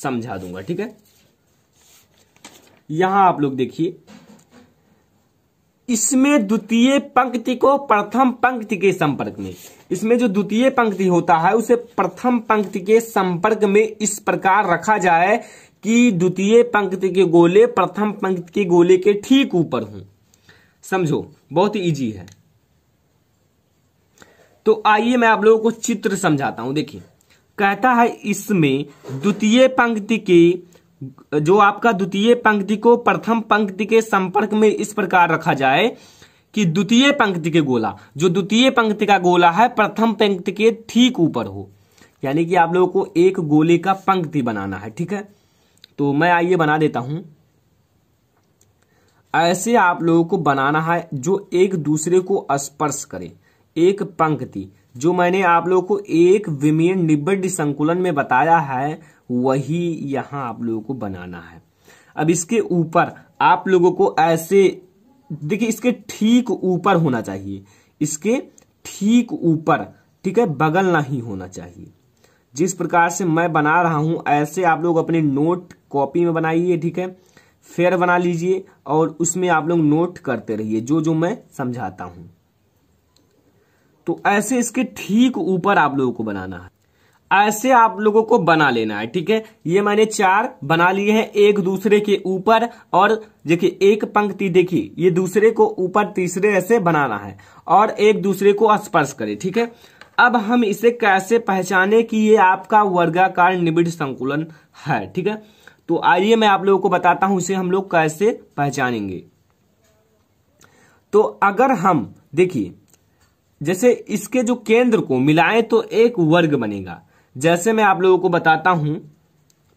समझा दूंगा ठीक है यहां आप लोग देखिए इसमें द्वितीय पंक्ति को प्रथम पंक्ति के संपर्क में इसमें जो द्वितीय पंक्ति होता है उसे प्रथम पंक्ति के संपर्क में इस प्रकार रखा जाए कि द्वितीय पंक्ति के गोले प्रथम पंक्ति के गोले के ठीक ऊपर हों समझो बहुत इजी है तो आइए मैं आप लोगों को चित्र समझाता हूं देखिए कहता है इसमें द्वितीय पंक्ति के जो आपका द्वितीय पंक्ति को प्रथम पंक्ति के संपर्क में इस प्रकार रखा जाए कि द्वितीय पंक्ति के गोला जो द्वितीय पंक्ति का गोला है प्रथम पंक्ति के ठीक ऊपर हो यानी कि आप लोगों को एक गोले का पंक्ति बनाना है ठीक है तो मैं आइए बना देता हूं ऐसे आप लोगों को बनाना है जो एक दूसरे को स्पर्श करे एक पंक्ति जो मैंने आप लोगों को एक विमीय निबड संकुलन में बताया है वही यहां आप लोगों को बनाना है अब इसके ऊपर आप लोगों को ऐसे देखिए इसके ठीक ऊपर होना चाहिए इसके ठीक ऊपर ठीक है बगल नहीं होना चाहिए जिस प्रकार से मैं बना रहा हूं ऐसे आप लोग अपने नोट कॉपी में बनाइए ठीक है फेयर बना लीजिए और उसमें आप लोग नोट करते रहिए जो जो मैं समझाता हूं तो ऐसे इसके ठीक ऊपर आप लोगों को बनाना है ऐसे आप लोगों को बना लेना है ठीक है ये मैंने चार बना लिए हैं एक दूसरे के ऊपर और देखिए एक पंक्ति देखिए ये दूसरे को ऊपर तीसरे ऐसे बनाना है और एक दूसरे को स्पर्श करें ठीक है अब हम इसे कैसे पहचाने कि ये आपका वर्गाकार निबिड़ संकुलन है ठीक है तो आइए मैं आप लोगों को बताता हूं इसे हम लोग कैसे पहचानेंगे तो अगर हम देखिए जैसे इसके जो केंद्र को मिलाएं तो एक वर्ग बनेगा जैसे मैं आप लोगों को बताता हूं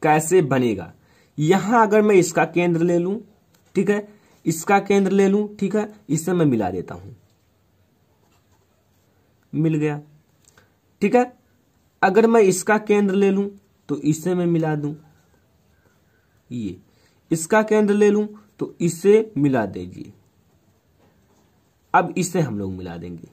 कैसे बनेगा यहां अगर मैं इसका केंद्र ले लू ठीक है इसका केंद्र ले लू ठीक है इसे मैं मिला देता हूं मिल गया ठीक है अगर मैं इसका केंद्र ले लू तो इसे मैं मिला दू ये इसका केंद्र ले लू तो इसे मिला दीजिए अब इसे हम लोग मिला देंगे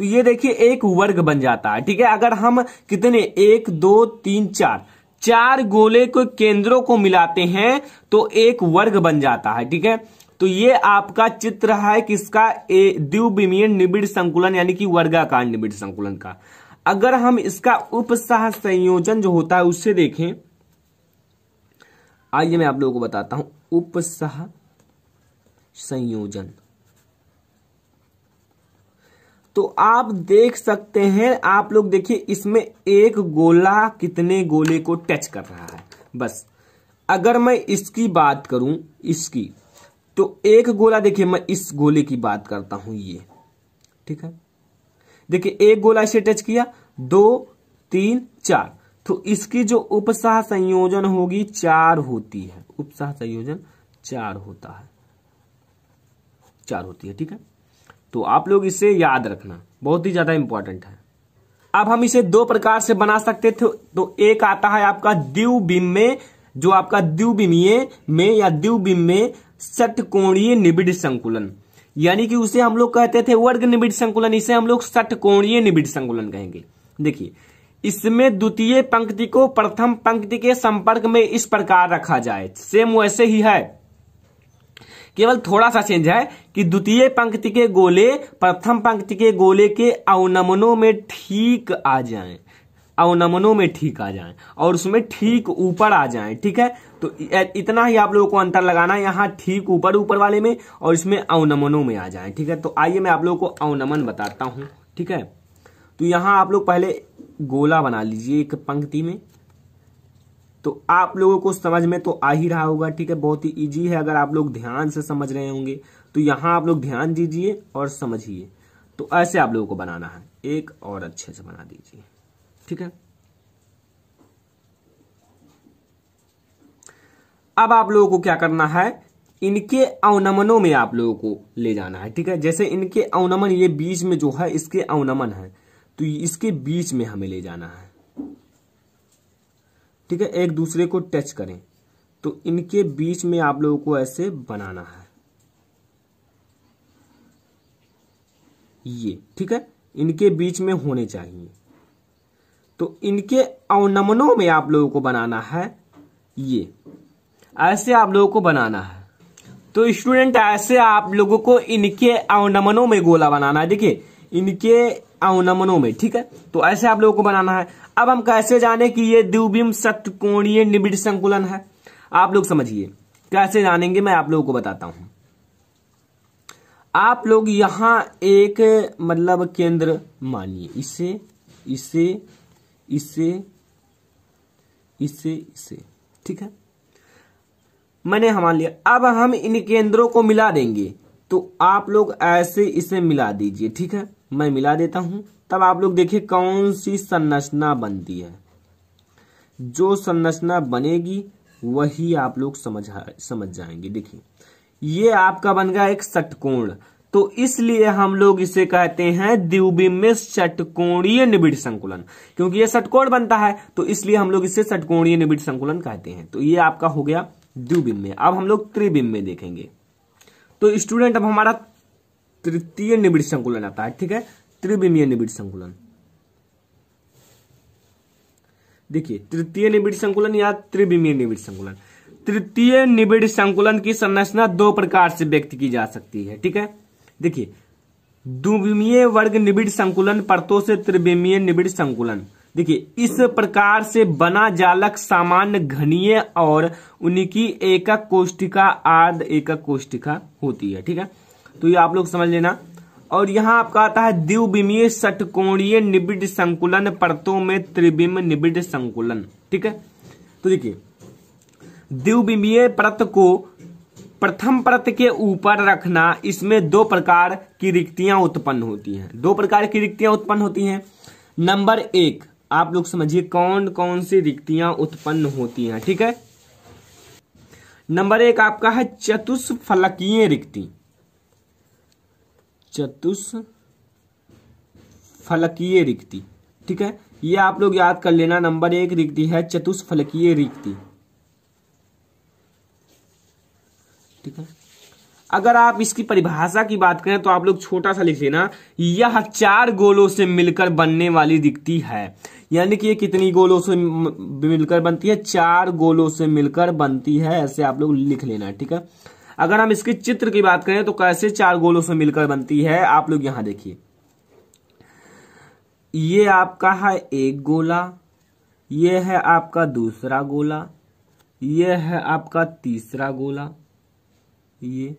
तो ये देखिए एक वर्ग बन जाता है ठीक है अगर हम कितने एक दो तीन चार चार गोले को केंद्रों को मिलाते हैं तो एक वर्ग बन जाता है ठीक है तो ये आपका चित्र है किसका द्विबिमीय निबिड़ संकुलन यानी कि वर्गाकार निबिड़ संकुलन का अगर हम इसका उपसह संयोजन जो होता है उससे देखें आइए मैं आप लोगों को बताता हूं उपसह संयोजन तो आप देख सकते हैं आप लोग देखिए इसमें एक गोला कितने गोले को टच कर रहा है बस अगर मैं इसकी बात करूं इसकी तो एक गोला देखिए मैं इस गोले की बात करता हूं ये ठीक है देखिए एक गोला इसे टच किया दो तीन चार तो इसकी जो उपसाह संयोजन होगी चार होती है उपसाह संयोजन चार होता है चार होती है ठीक है तो आप लोग इसे याद रखना बहुत ही ज्यादा इंपॉर्टेंट है अब हम इसे दो प्रकार से बना सकते थे तो एक आता है आपका द्विबिम में जो आपका द्विबिमीय में या द्विबिम में षटकोणीय निबिड संकुलन यानी कि उसे हम लोग कहते थे वर्ग निबिड संकुलन इसे हम लोग सटकोणीय निबिड संकुलन कहेंगे देखिए इसमें द्वितीय पंक्ति को प्रथम पंक्ति के संपर्क में इस प्रकार रखा जाए सेम वैसे ही है केवल थोड़ा सा चेंज है कि द्वितीय पंक्ति के गोले प्रथम पंक्ति के गोले के अवनमनों में ठीक आ जाएं अवनमनों में ठीक आ जाएं और उसमें ठीक ऊपर आ जाएं ठीक है तो इतना ही आप लोगों को अंतर लगाना है यहाँ ठीक ऊपर ऊपर वाले में और इसमें अवनमनों में आ जाए ठीक है तो आइए मैं आप लोगों को अवनमन बताता हूँ ठीक है तो यहाँ आप लोग पहले गोला बना लीजिए एक पंक्ति में तो आप लोगों को समझ में तो आ ही रहा होगा ठीक है बहुत ही ईजी है अगर आप लोग ध्यान से समझ रहे होंगे तो यहां आप लोग ध्यान दीजिए और समझिए तो ऐसे आप लोगों को बनाना है एक और अच्छे से बना दीजिए ठीक है अब आप लोगों को क्या करना है इनके अवनमनों में आप लोगों को ले जाना है ठीक है जैसे इनके अवनमन ये बीच में जो है इसके अवनमन है तो इसके बीच में हमें ले जाना है ठीक है एक दूसरे को टच करें तो इनके बीच में आप लोगों को ऐसे बनाना है ये ठीक है इनके बीच में होने चाहिए तो इनके अवनमनों में आप लोगों को बनाना है ये ऐसे आप लोगों को बनाना है तो स्टूडेंट ऐसे आप लोगों को इनके अवनमनों में गोला बनाना है देखिए इनके अवनमनों में ठीक है तो ऐसे आप लोगों को बनाना है अब हम कैसे जाने कि ये द्विबिंब सत्यकोणीय निबिड़ संकुलन है आप लोग समझिए कैसे जानेंगे मैं आप लोगों को बताता हूं आप लोग यहां एक मतलब केंद्र मानिए इसे इसे इसे इसे इसे ठीक है मैंने हमारा लिया अब हम इन केंद्रों को मिला देंगे तो आप लोग ऐसे इसे मिला दीजिए ठीक है मैं मिला देता हूं तब आप लोग देखिए कौन सी संरचना बनती है जो संरचना बनेगी वही आप लोग समझ समझ जाएंगे देखिए ये आपका बन गया एक षटकोण तो इसलिए हम लोग इसे कहते हैं द्विबिम में षटकोणीय निबिड़ संकुलन क्योंकि ये षटकोण बनता है तो इसलिए हम लोग इसे षटकोणीय निबिड़ संकुलन कहते हैं तो ये आपका हो गया द्विबिम में अब हम लोग त्रिबिम में देखेंगे तो स्टूडेंट अब हमारा तृतीय निबिड़ संकुलन आता है ठीक है त्रिविमीय निबिड़ संकुलन देखिए तृतीय निबिड़ संकुलन या त्रिविमीय निबिड़ संकुलन तृतीय निबिड़ संकुलन की संरचना दो प्रकार से व्यक्त की जा सकती है ठीक है देखिए दुविमीय वर्ग निबिड़ संकुलन परतों से त्रिविमीय निबिड़ संकुलन देखिए इस प्रकार से बना जालक सामान्य घनीय और उनकी एकक कोष्टिका आर्ध एकक कोष्टिका होती है ठीक है तो ये आप लोग समझ लेना और यहाँ आपका आता है द्विबिमीय षटकोणीय निबिड संकुलन परतों में त्रिबिम निबिड संकुलन ठीक है तो देखिए द्विबिमीय परत को प्रथम परत के ऊपर रखना इसमें दो प्रकार की रिक्तियां उत्पन्न होती हैं दो प्रकार की रिक्तियां उत्पन्न होती हैं नंबर एक आप लोग समझिए कौन कौन सी रिक्तियां उत्पन्न होती हैं ठीक है नंबर एक आपका है चतुष्फलकीय रिक्ति चतुष फलकीय रिक्ति ठीक है ये आप लोग याद कर लेना नंबर एक रिक्ति है चतुष फलकीय रिक्ति ठीक है अगर आप इसकी परिभाषा की बात करें तो आप लोग छोटा सा लिख लेना यह चार गोलों से मिलकर बनने वाली रिक्ति है यानी कि ये कितनी गोलों से मिलकर बनती है चार गोलों से मिलकर बनती है ऐसे आप लोग लिख लेना ठीक है अगर हम इसके चित्र की बात करें तो कैसे चार गोलों से मिलकर बनती है आप लोग यहां देखिए ये आपका है एक गोला ये है आपका दूसरा गोला ये है आपका तीसरा गोला ये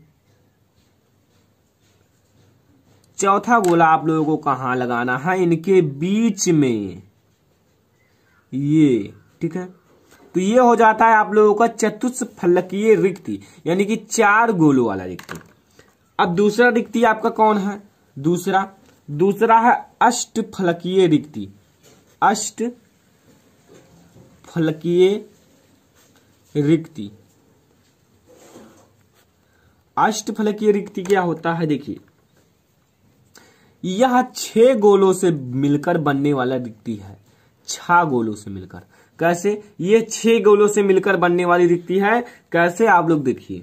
चौथा गोला आप लोगों को कहां लगाना है इनके बीच में ये ठीक है तो ये हो जाता है आप लोगों का चतुर्थ फलकीय रिक्ति यानी कि चार गोलों वाला रिक्ति अब दूसरा रिक्ति आपका कौन है दूसरा दूसरा है अष्ट फलकीय रिक्ति अष्ट फलकीय रिक्ति अष्ट फलकीय रिक्ति क्या होता है देखिए यह छह गोलों से मिलकर बनने वाला रिक्ति है छह गोलों से मिलकर कैसे ये छह गोलों से मिलकर बनने वाली दिखती है कैसे आप लोग देखिए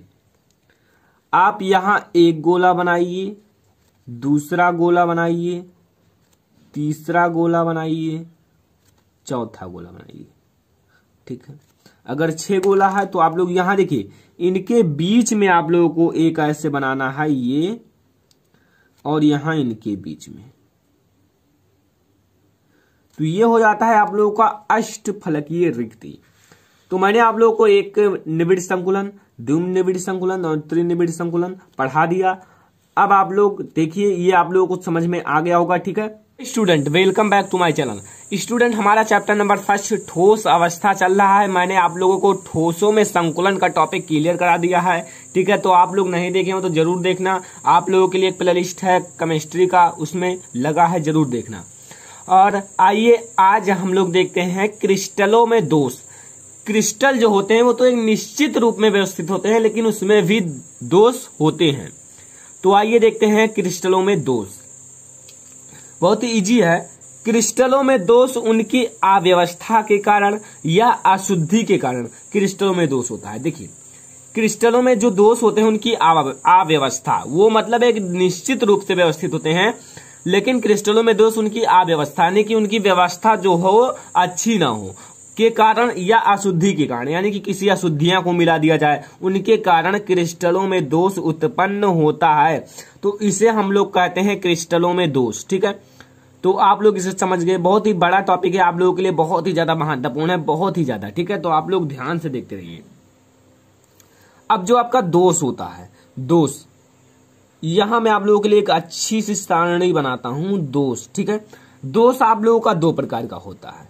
आप यहां एक गोला बनाइए दूसरा गोला बनाइए तीसरा गोला बनाइए चौथा गोला बनाइए ठीक है अगर छह गोला है तो आप लोग यहां देखिए इनके बीच में आप लोगों को एक ऐसे बनाना है ये और यहां इनके बीच में तो ये हो जाता है आप लोगों का अष्ट फलकीय रिक्ति तो मैंने आप लोगों को एक निबिड़ संकुलन द्विम निबिड़ संकुलन और त्रिनिबिड़ संकुलन पढ़ा दिया अब आप लोग देखिए ये आप लोगों को समझ में आ गया होगा ठीक है student welcome back to my channel student हमारा चैप्टर नंबर फर्स्ट ठोस अवस्था चल रहा है मैंने आप लोगों को ठोसों में संकुलन का टॉपिक क्लियर करा दिया है ठीक है तो आप लोग नहीं देखे हो तो जरूर देखना आप लोगों के लिए एक प्ले लिस्ट है केमिस्ट्री का उसमें लगा है जरूर देखना और आइए आज हम लोग देखते हैं क्रिस्टलों में दोष क्रिस्टल जो होते हैं वो तो एक निश्चित रूप में व्यवस्थित होते हैं लेकिन उसमें भी दोष होते हैं तो आइए देखते हैं क्रिस्टलों में दोष बहुत ही है क्रिस्टलों में दोष उनकी अव्यवस्था के कारण या अशुद्धि के कारण क्रिस्टलों में दोष होता है देखिए क्रिस्टलों में जो दोष होते हैं उनकी अव्यवस्था वो मतलब एक निश्चित रूप से व्यवस्थित होते हैं लेकिन क्रिस्टलों में दोष उनकी अव्यवस्था यानी कि उनकी व्यवस्था जो हो अच्छी ना हो के कारण या अशुद्धि के कारण यानी कि किसी अशुद्धियां को मिला दिया जाए उनके कारण क्रिस्टलों में दोष उत्पन्न होता है तो इसे हम लोग कहते हैं क्रिस्टलों में दोष ठीक है तो आप लोग इसे समझ गए बहुत ही बड़ा टॉपिक है आप लोगों के लिए बहुत ही ज्यादा महत्वपूर्ण है बहुत ही ज्यादा ठीक है तो आप लोग ध्यान से देखते रहिए अब जो आपका दोष होता है दोष यहां मैं आप लोगों के लिए एक अच्छी सी सारणी बनाता हूं दोष ठीक है दोष आप लोगों का दो प्रकार का होता है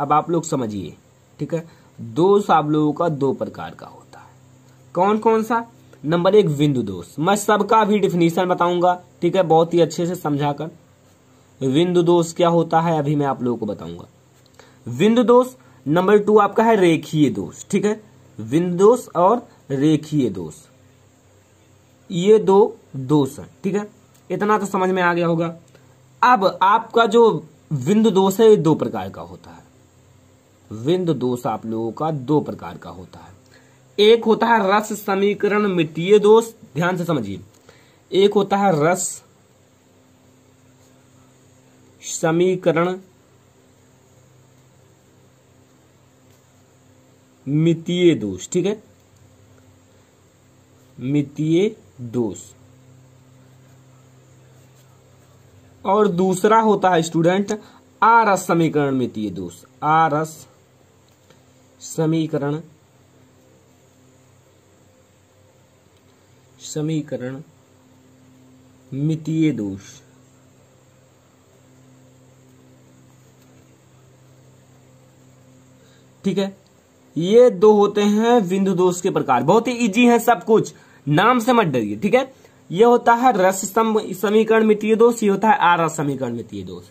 अब आप लोग समझिए ठीक है दोष आप लोगों का दो प्रकार का होता है कौन कौन सा नंबर एक बिंदु दोष मैं सबका भी डिफिनीशन बताऊंगा ठीक है बहुत ही अच्छे से समझाकर बिंदु दोष क्या होता है अभी मैं आप लोगों को बताऊंगा बिंदु दोष नंबर टू आपका है रेखीय दोष ठीक है बिंदु दोष और रेखीय दोष ये दो दोष ठीक है इतना तो समझ में आ गया होगा अब आपका जो विंद दोष है ये दो प्रकार का होता है विंद दोष आप लोगों का दो प्रकार का होता है एक होता है रस समीकरण मितीय दोष ध्यान से समझिए एक होता है रस समीकरण मितीय दोष ठीक है मितीय दोष और दूसरा होता है स्टूडेंट आरस समीकरण में तीय दोष आरस समीकरण समीकरण मितीय दोष ठीक है ये दो होते हैं बिंदु दोष के प्रकार बहुत ही इजी है सब कुछ नाम से मत डरिए ठीक है ये होता है रस समीकरण मितीय दोष ये होता है आर रस समीकरण मितीय दोष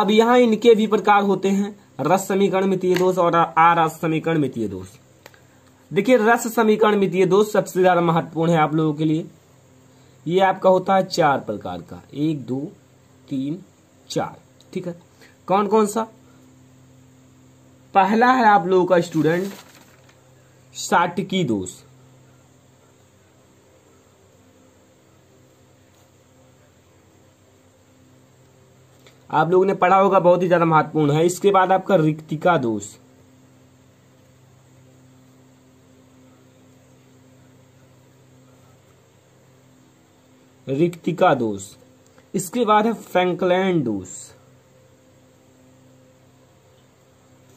अब यहां इनके भी प्रकार होते हैं रस समीकरण मितीय दोष और आर रस समीकरण मितीय दोष देखिए रस समीकरण मितीय दोष सबसे ज्यादा महत्वपूर्ण है आप लोगों के लिए ये आपका होता है चार प्रकार का एक दो तीन चार ठीक है कौन कौन सा पहला है आप लोगों का स्टूडेंट साटकी दोष आप लोगों ने पढ़ा होगा बहुत ही ज्यादा महत्वपूर्ण है इसके बाद आपका रिक्तिका दोष रिक्तिका दोष इसके बाद है फ्रैंकलैन दोष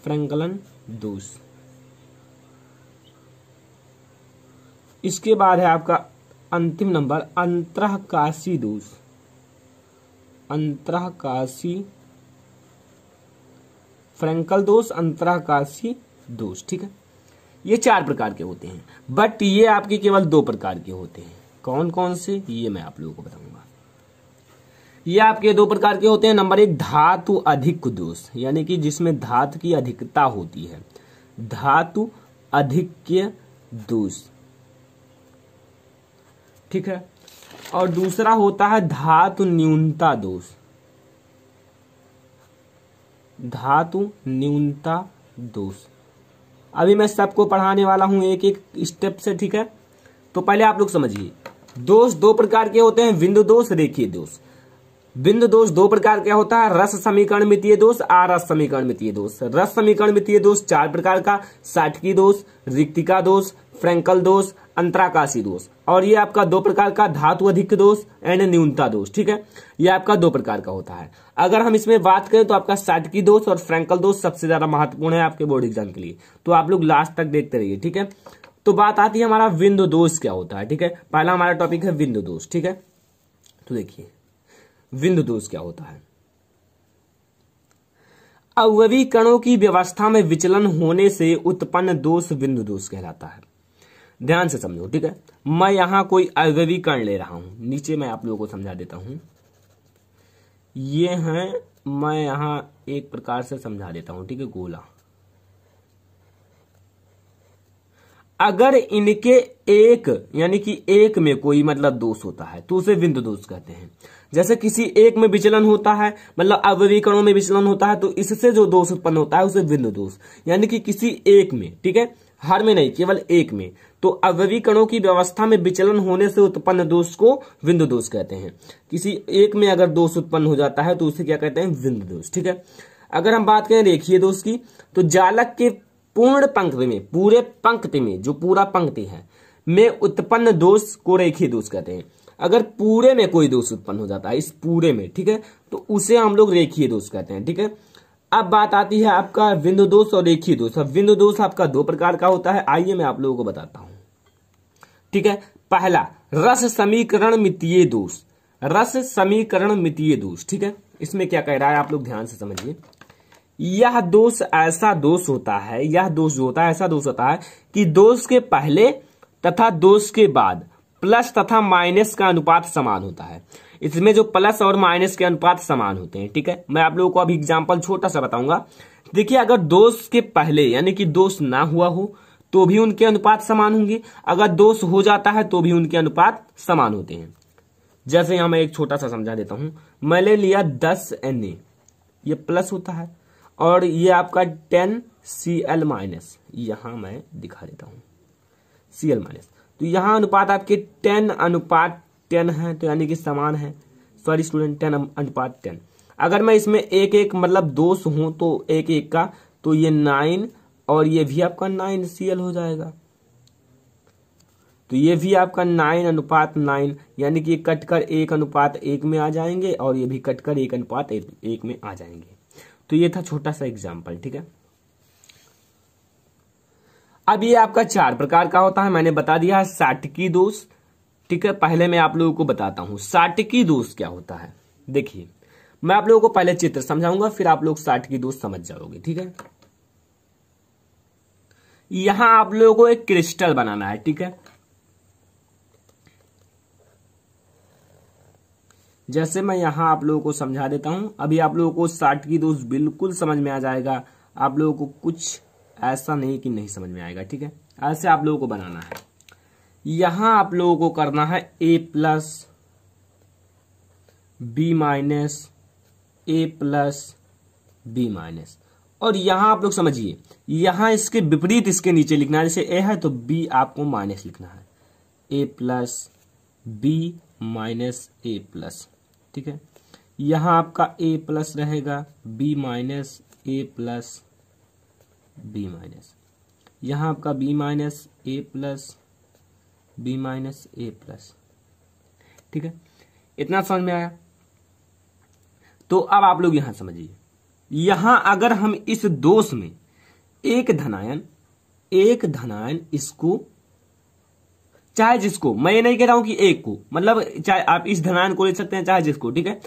फ्रैंकलन दोष इसके बाद है आपका अंतिम नंबर अंतरकाशी दोष अंतराकाशी फ्रेंकल दोष अंतराकाशी दोष ठीक है ये चार प्रकार के होते हैं बट ये आपके केवल दो प्रकार के होते हैं कौन कौन से ये मैं आप लोगों को बताऊंगा ये आपके दो प्रकार के होते हैं नंबर एक धातु अधिक दोष यानी कि जिसमें धातु की अधिकता होती है धातु अधिक दोष ठीक है और दूसरा होता है धातु न्यूनता दोष धातु न्यूनता दोष अभी मैं सबको पढ़ाने वाला हूं एक एक स्टेप से ठीक है तो पहले आप लोग समझिए दोष दो प्रकार के होते हैं बिंदु दोष रेखीय दोष बिंदु दोष दो प्रकार क्या होता है रस समीकरण मितीय दोष आरस समीकरण मितीय दोष रस समीकरण मितीय दोष चार प्रकार का साठकी दोष रिक्तिका दोष फ्रेंकल दोष अंतराकाशी दोष और ये आपका दो प्रकार का धातु अधिक दोष एंड न्यूनता दोष ठीक है ये आपका दो प्रकार का होता है अगर हम इसमें बात करें तो आपका साटकी दोष और फ्रेंकल दोष सबसे ज्यादा महत्वपूर्ण है आपके बोर्ड एग्जाम के लिए तो आप लोग लास्ट तक देखते रहिए ठीक है तो बात आती है हमारा विन्दु दोष क्या होता है ठीक है पहला हमारा टॉपिक है विन्दु दोष ठीक है तो देखिए विंदु दोष क्या होता है अवयवी कणों की व्यवस्था में विचलन होने से उत्पन्न दोष बिंदु दोष कहलाता है ध्यान से समझो ठीक है मैं यहां कोई अवयवी कण ले रहा हूं नीचे मैं आप लोगों को समझा देता हूं ये है मैं यहां एक प्रकार से समझा देता हूं ठीक है गोला अगर इनके एक यानी कि एक में कोई मतलब दोष होता है तो उसे बिंदु दोष कहते हैं जैसे किसी एक में विचलन होता है मतलब अवरीकरणों में विचलन होता है तो इससे जो दोष उत्पन्न होता है उसे बिंदु दोष यानी कि किसी एक में ठीक है हर में नहीं केवल एक में तो अवरीकरणों की व्यवस्था में विचलन होने से उत्पन्न दोष को विन्दु दोष कहते हैं किसी एक में अगर दोष उत्पन्न हो जाता है तो उसे क्या कहते हैं विंदु दोष ठीक है अगर हम बात करें रेखीय दोष की तो जालक के पूर्ण पंक्ति में पूरे पंक्ति में जो पूरा पंक्ति है में उत्पन्न दोष को रेखीय दोष कहते हैं अगर पूरे में कोई दोष उत्पन्न हो जाता है इस पूरे में ठीक है तो उसे हम लोग रेखीय दोष कहते हैं ठीक है अब बात आती है आपका बिंदु दोष और रेखीय दोष अब बिंदु दोष आपका दो प्रकार का होता है आइए मैं आप लोगों को बताता हूं ठीक है पहला रस समीकरण मितीय दोष रस समीकरण मितीय दोष ठीक है इसमें क्या कह रहा है आप लोग ध्यान से समझिए यह दोष ऐसा दोष होता है यह दोष जो होता है ऐसा दोष होता है कि दोष के पहले तथा दोष के बाद प्लस तथा माइनस का अनुपात समान होता है इसमें जो प्लस और माइनस के अनुपात समान होते हैं ठीक है मैं आप लोगों को अभी एग्जाम्पल छोटा सा बताऊंगा देखिए अगर दोष के पहले यानी कि दोष ना हुआ हो तो भी उनके अनुपात समान होंगे अगर दोष हो जाता है तो भी उनके अनुपात समान होते हैं जैसे यहां मैं एक छोटा सा समझा देता हूं मैं ले लिया दस एन ए ये प्लस होता है और ये आपका टेन सी एल माइनस यहां मैं दिखा देता हूं सी एल माइनस तो यहाँ अनुपात आपके टेन अनुपात टेन है तो यानी कि समान है सॉरी स्टूडेंट टेन अनुपात टेन अगर मैं इसमें एक एक मतलब दोष हूं तो एक एक का तो ये नाइन और ये भी आपका नाइन सी हो जाएगा तो ये भी आपका नाइन अनुपात नाइन यानी कि कटकर एक अनुपात एक में आ जाएंगे और ये भी कटकर एक अनुपात एक में आ जाएंगे तो ये था छोटा सा एग्जाम्पल ठीक है अब ये आपका चार प्रकार का होता है मैंने बता दिया है साटकी दोष ठीक है पहले मैं आप लोगों को बताता हूं साटकी दोष क्या होता है देखिए मैं आप लोगों को पहले चित्र समझाऊंगा फिर आप लोग साटकी दोष समझ जाओगे ठीक है यहां आप लोगों को एक क्रिस्टल बनाना है ठीक है जैसे मैं यहां आप लोगों को समझा देता हूं अभी आप लोगों को साठ की दोष बिल्कुल समझ में आ जाएगा आप लोगों को कुछ ऐसा नहीं कि नहीं समझ में आएगा ठीक है ऐसे आप लोगों को बनाना है यहां आप लोगों को करना है A plus B minus A plus B minus और यहां आप लोग समझिए यहां इसके विपरीत इसके नीचे लिखना है जैसे ए है तो बी आपको माइनस लिखना है A plus B minus A plus ठीक है यहां आपका ए प्लस रहेगा B minus A plus B minus यहाँ आपका B minus A plus B minus A plus ठीक है इतना समझ में आया तो अब आप लोग यहां समझिए यहां अगर हम इस दोष में एक धनायन एक धनायन इसको चाहे जिसको मैं ये नहीं कह रहा हूं कि एक को मतलब चाहे आप इस धनायन को ले सकते हैं चाहे जिसको ठीक है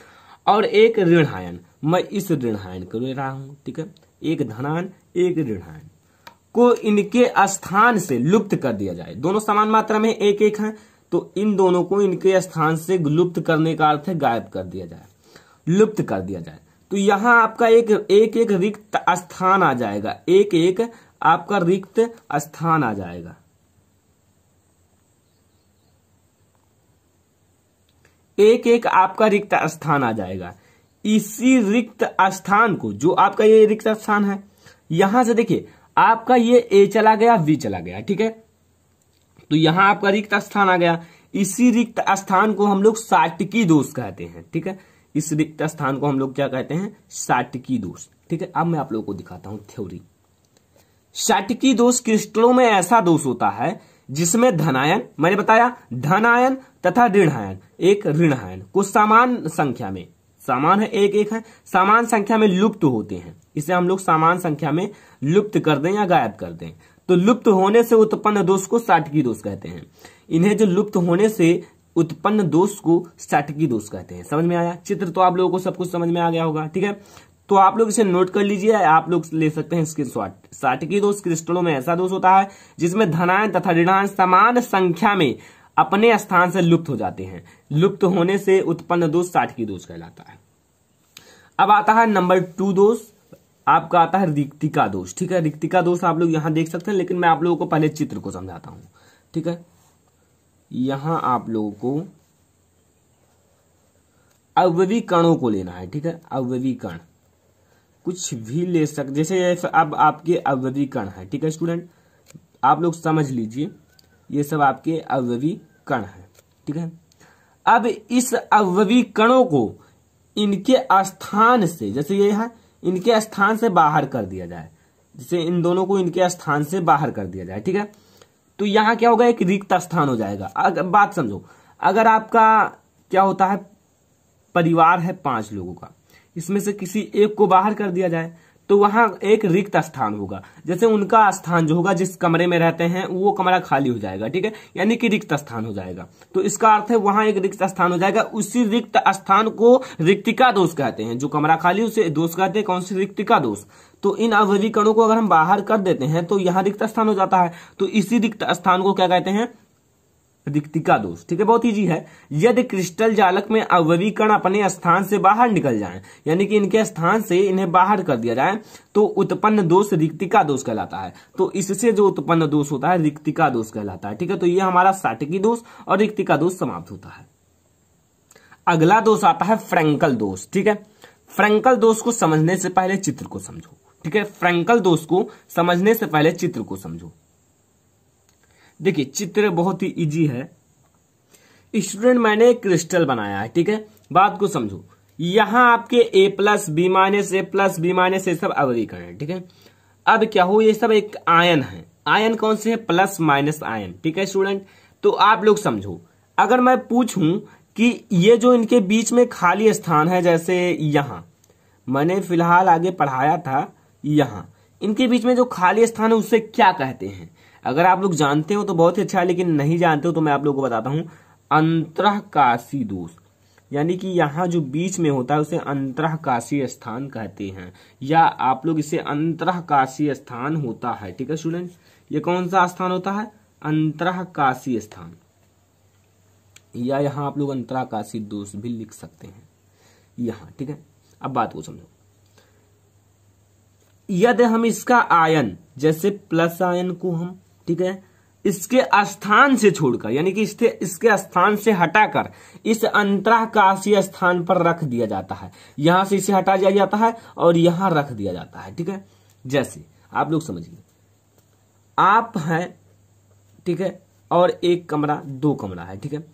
और एक ऋणायन मैं इस ऋणायन को ले रहा हूं ठीक है एक धनायन एक है को इनके स्थान से लुप्त कर दिया जाए दोनों समान मात्रा में एक एक हैं तो इन दोनों को इनके स्थान से लुप्त करने का अर्थ है गायब कर दिया जाए लुप्त कर दिया जाए तो यहां आपका एक एक एक रिक्त स्थान आ जाएगा एक एक आपका रिक्त स्थान आ जाएगा एक एक आपका रिक्त स्थान आ जाएगा इसी रिक्त स्थान को जो आपका ये रिक्त स्थान है यहां से देखिए आपका ये ए चला गया वी चला गया ठीक है तो यहां आपका रिक्त स्थान आ गया इसी रिक्त स्थान को हम लोग साटकी दोष कहते हैं ठीक है इस रिक्त स्थान को हम लोग क्या कहते हैं साटकी दोष ठीक है अब मैं आप लोगों को दिखाता हूं थ्योरी साटकी दोष क्रिस्टलों में ऐसा दोष होता है जिसमें धनायन मैंने बताया धनायन तथा ऋणायन एक ऋणायन को समान संख्या में सामान है एक एक है सामान संख्या में लुप्त होते हैं इसे हम लोग सामान संख्या में लुप्त कर दें या गायब कर दें तो लुप्त होने से उत्पन्न दोष को साटकी दोष कहते हैं इन्हें जो लुप्त होने से उत्पन्न दोष को साटकी दोष कहते हैं समझ में आया चित्र तो आप लोगों को सब कुछ समझ में आ गया होगा ठीक है तो आप लोग इसे नोट कर लीजिए आप लोग ले सकते हैं स्क्रीन शॉट साटकी दोष क्रिस्टलों में ऐसा दोष होता है जिसमें धनायन तथा ऋणायन समान संख्या में अपने स्थान से लुप्त हो जाते हैं लुप्त होने से उत्पन्न दोष की दोष कहलाता है अब आता है नंबर टू दोष आपका आता है रिक्तिका दोष ठीक है रिक्तिका दोष आप लोग यहां देख सकते हैं लेकिन मैं आप लोगों को पहले चित्र को समझाता हूं ठीक है यहां आप लोगों को अवयवी कणों को लेना है ठीक है अवयवी कण कुछ भी ले सकते जैसे अब आपके अवयवी कण है ठीक है स्टूडेंट आप लोग समझ लीजिए ये सब आपके अवयवी कण है ठीक है अब इस अवयवी कणों को इनके स्थान से जैसे ये है इनके स्थान से बाहर कर दिया जाए जैसे इन दोनों को इनके स्थान से बाहर कर दिया जाए ठीक है तो यहाँ क्या होगा एक रिक्त स्थान हो जाएगा अगर बात समझो अगर आपका क्या होता है परिवार है पांच लोगों का इसमें से किसी एक को बाहर कर दिया जाए तो वहां एक रिक्त स्थान होगा जैसे उनका स्थान जो होगा जिस कमरे में रहते हैं वो कमरा खाली हो जाएगा ठीक है यानी कि रिक्त स्थान हो जाएगा तो इसका अर्थ है वहां एक रिक्त स्थान हो जाएगा उसी रिक्त स्थान को रिक्तिका दोष कहते हैं जो कमरा खाली उसे दोष कहते हैं कौन सी रिक्तिका दोष तो इन अवधिकरणों को अगर हम बाहर कर देते हैं तो यहां रिक्त स्थान हो जाता है तो इसी रिक्त स्थान को क्या कहते हैं रिक्तिका दोष ठीक है बहुत ईजी है यदि क्रिस्टल जालक में अवरीकरण कण अपने स्थान से बाहर निकल जाएं यानी कि इनके स्थान से इन्हें बाहर कर दिया जाए तो उत्पन्न दोष रिक्तिका दोष कहलाता है तो इससे जो उत्पन्न दोष होता है रिक्तिका दोष कहलाता है ठीक है तो ये हमारा साटकी दोष और रिक्तिका दोष समाप्त होता है अगला दोष आता है फ्रेंकल दोष ठीक है फ्रेंकल दोष को समझने से पहले चित्र को समझो ठीक है फ्रेंकल दोष को समझने से पहले चित्र को समझो देखिए चित्र बहुत ही इजी है स्टूडेंट मैंने क्रिस्टल बनाया है ठीक है बात को समझो यहां आपके A plus B minus A plus B minus ये सब अवरीकरण है ठीक है अब क्या हो ये सब एक आयन है आयन कौन से है प्लस माइनस आयन ठीक है स्टूडेंट तो आप लोग समझो अगर मैं पूछू कि ये जो इनके बीच में खाली स्थान है जैसे यहां मैंने फिलहाल आगे पढ़ाया था यहां इनके बीच में जो खाली स्थान है उसे क्या कहते हैं अगर आप लोग जानते हो तो बहुत ही अच्छा है लेकिन नहीं जानते हो तो मैं आप लोगों को बताता हूं अंतरकाशी दोष यानी कि यहाँ जो बीच में होता है उसे अंतरकाशी स्थान कहते हैं या आप लोग इसे अंतरकाशी स्थान होता है ठीक है स्टूडेंट ये कौन सा स्थान होता है अंतरकाशी स्थान या यहाँ आप लोग अंतराकाशी दोष भी लिख सकते हैं यहाँ ठीक है अब बात को समझो यदि हम इसका आयन जैसे प्लस आयन को हम ठीक है इसके स्थान से छोड़कर यानी कि इसके इसके स्थान से हटाकर इस अंतराकाशीय स्थान पर रख दिया जाता है यहां से इसे हटा दिया जाता है और यहां रख दिया जाता है ठीक है जैसे आप लोग समझिए आप हैं ठीक है और एक कमरा दो कमरा है ठीक है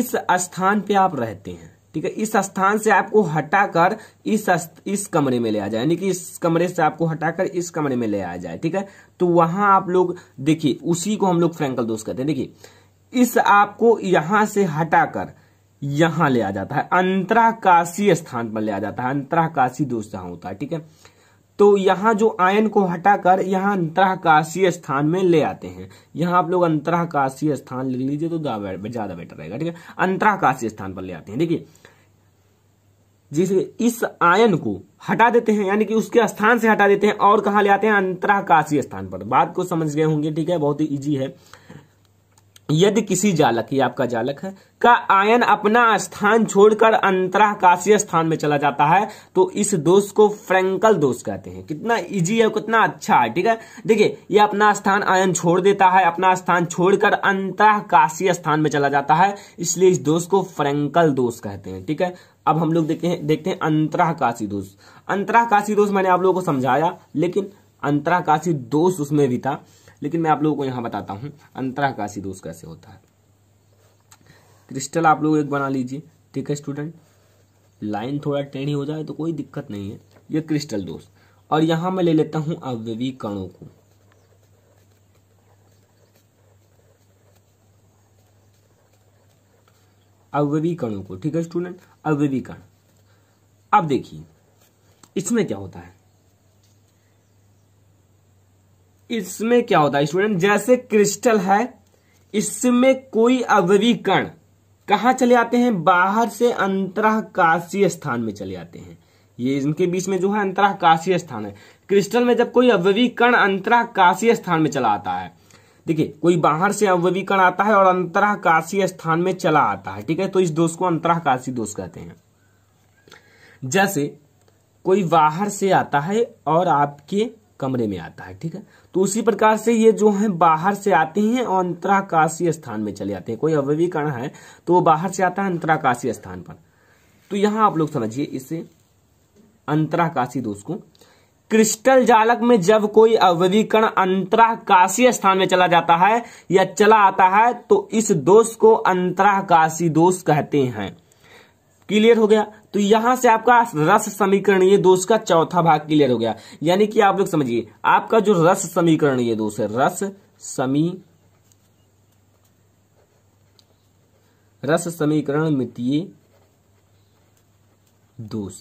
इस स्थान पे आप रहते हैं ठीक है इस स्थान से आपको हटाकर इस इस कमरे में ले आ जाए यानी कि इस कमरे से आपको हटाकर इस कमरे में ले आ जाए ठीक है तो वहां आप लोग देखिए उसी को हम लोग फ्रेंकल दोष कहते हैं देखिए इस आपको यहां से हटाकर यहां ले आ जाता है अंतराकाशी स्थान पर ले आ जाता है अंतराकाशी दोष जहां होता है ठीक है तो यहाँ जो आयन को हटाकर यहाँ अंतराकाशीय स्थान में ले आते हैं यहाँ आप लोग अंतराकाशीय स्थान लिख लीजिए तो ज्यादा बेटर रहेगा ठीक है अंतराकाशीय स्थान पर ले आते हैं देखिए जिसे इस आयन को हटा देते हैं यानी कि उसके स्थान से हटा देते हैं और कहा ले आते हैं अंतराकाशीय स्थान पर बात को समझ गए होंगे ठीक है बहुत ही ईजी है यदि किसी जालक ये आपका जालक है का आयन अपना स्थान छोड़कर अंतराकाशीय स्थान में चला जाता है तो इस दोष को फ्रेंकल दोष कहते हैं कितना इजी है कितना अच्छा है ठीक है देखिए ये अपना स्थान आयन छोड़ देता है अपना स्थान छोड़कर अंतराकाशीय स्थान में चला जाता है इसलिए इस दोष को फ्रेंकल दोष कहते हैं ठीक है अब हम लोग देखते हैं देखते हैं अंतराकाशी दोष अंतराकाशी दोष मैंने आप लोगों को समझाया लेकिन अंतराकाशी दोष उसमें भी था लेकिन मैं आप लोगों को यहाँ बताता हूँ अंतराकाशी दोष कैसे होता है क्रिस्टल आप लोग एक बना लीजिए ठीक है स्टूडेंट लाइन थोड़ा टेढ़ी हो जाए तो कोई दिक्कत नहीं है ये क्रिस्टल दोष और यहाँ मैं ले लेता हूँ अव्यवी कणों को अव्यवी कणों को ठीक है स्टूडेंट अव्यवी कण अब देखिए इसमें क्या होता है इसमें क्या होता है स्टूडेंट जैसे क्रिस्टल है इसमें कोई अवरी कण कहा चले आते हैं बाहर से अंतराकाशीय स्थान में चले आते हैं ये इनके बीच में जो है अंतराकाशीय स्थान है क्रिस्टल में जब कोई अववी कण अंतराकाशीय स्थान में चला आता है देखिए कोई बाहर से अववी कण आता है और अंतराकाशीय स्थान में चला आता है ठीक है तो इस दोष को अंतराकाशी दोष कहते हैं जैसे कोई बाहर से आता है और आपके कमरे में आता है ठीक है तो उसी प्रकार से ये जो है बाहर से आते हैं और अंतराकाशीय स्थान में चले जाते हैं कोई अवयवी कण है तो वो बाहर से आता है अंतराकाशीय स्थान पर तो यहां आप लोग समझिए इसे अंतराकाशी दोष को क्रिस्टल जालक में जब कोई अवयवी कण अंतराकाशीय स्थान में चला जाता है या चला आता है तो इस दोष को अंतराकाशी दोष कहते हैं क्लियर हो गया तो यहां से आपका रस समीकरण ये दोष का चौथा भाग क्लियर हो गया यानी कि आप लोग समझिए आपका जो रस समीकरण ये दोष है रस समी रस समीकरण मितीय दोष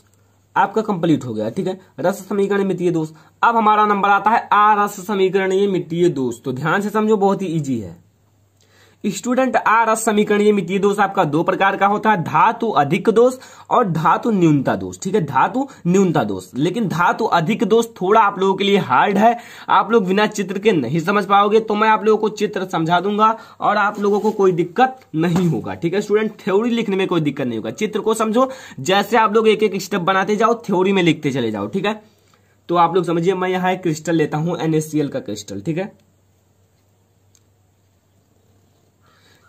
आपका कंप्लीट हो गया ठीक है रस समीकरण मितीय दोष अब हमारा नंबर आता है आ रस समीकरण ये मितीय दोष तो ध्यान से समझो बहुत ही इजी है स्टूडेंट आर समीकरण मितीय दोष आपका दो प्रकार का होता है धातु अधिक दोष और धातु न्यूनता दोष ठीक है धातु न्यूनता दोष लेकिन धातु अधिक दोष थोड़ा आप लोगों के लिए हार्ड है आप लोग बिना चित्र के नहीं समझ पाओगे तो मैं आप लोगों को चित्र समझा दूंगा और आप लोगों को कोई दिक्कत नहीं होगा ठीक है स्टूडेंट थ्योरी लिखने में कोई दिक्कत नहीं होगा चित्र को समझो जैसे आप लोग एक एक स्टेप बनाते जाओ थ्योरी में लिखते चले जाओ ठीक है तो आप लोग समझिए मैं यहाँ एक क्रिस्टल लेता हूँ एनएससीएल का क्रिस्टल ठीक है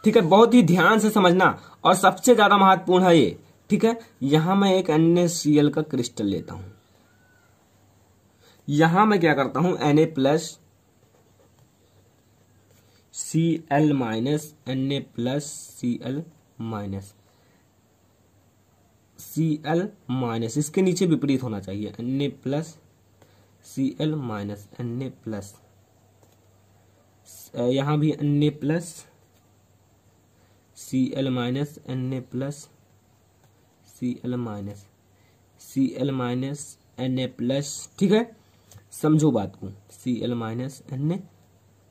ठीक है बहुत ही ध्यान से समझना और सबसे ज्यादा महत्वपूर्ण है ये ठीक है यहां मैं एक एन का क्रिस्टल लेता हूं यहां मैं क्या करता हूं N A plus C L minus N A plus C L minus C L minus इसके नीचे विपरीत होना चाहिए N A plus C L minus N A plus यहां भी N A plus C L minus N A plus C L minus C L minus N A plus ठीक है समझो बात को C L minus N A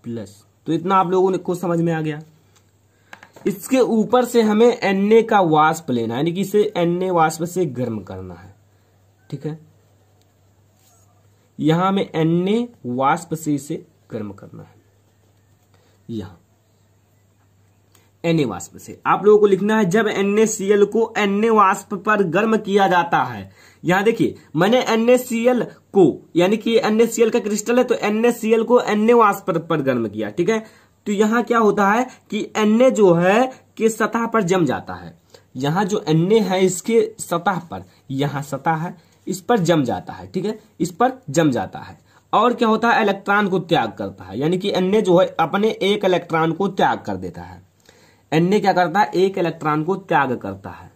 plus तो इतना आप लोगों ने को समझ में आ गया इसके ऊपर से हमें एन ए का वाष्प लेना यानी कि इसे एन ए वाष्प से गर्म करना है ठीक है यहां हमें एन ए वाष्प से इसे गर्म करना है यहां एन वाष्प से आप लोगों को लिखना है जब एन को एन वाष्प पर गर्म किया जाता है यहां देखिए मैंने एन को यानी कि एन का क्रिस्टल है तो एन को एन वाष्प पर गर्म किया ठीक है तो यहाँ क्या होता है कि एन जो है कि सतह पर जम जाता है यहाँ जो एन है इसके सतह पर यहाँ सतह है इस पर जम जाता है ठीक है इस पर जम जाता है और क्या होता है इलेक्ट्रॉन को त्याग करता है यानी कि अन्य जो है अपने एक इलेक्ट्रॉन को त्याग कर देता है एन क्या करता है एक इलेक्ट्रॉन को त्याग करता है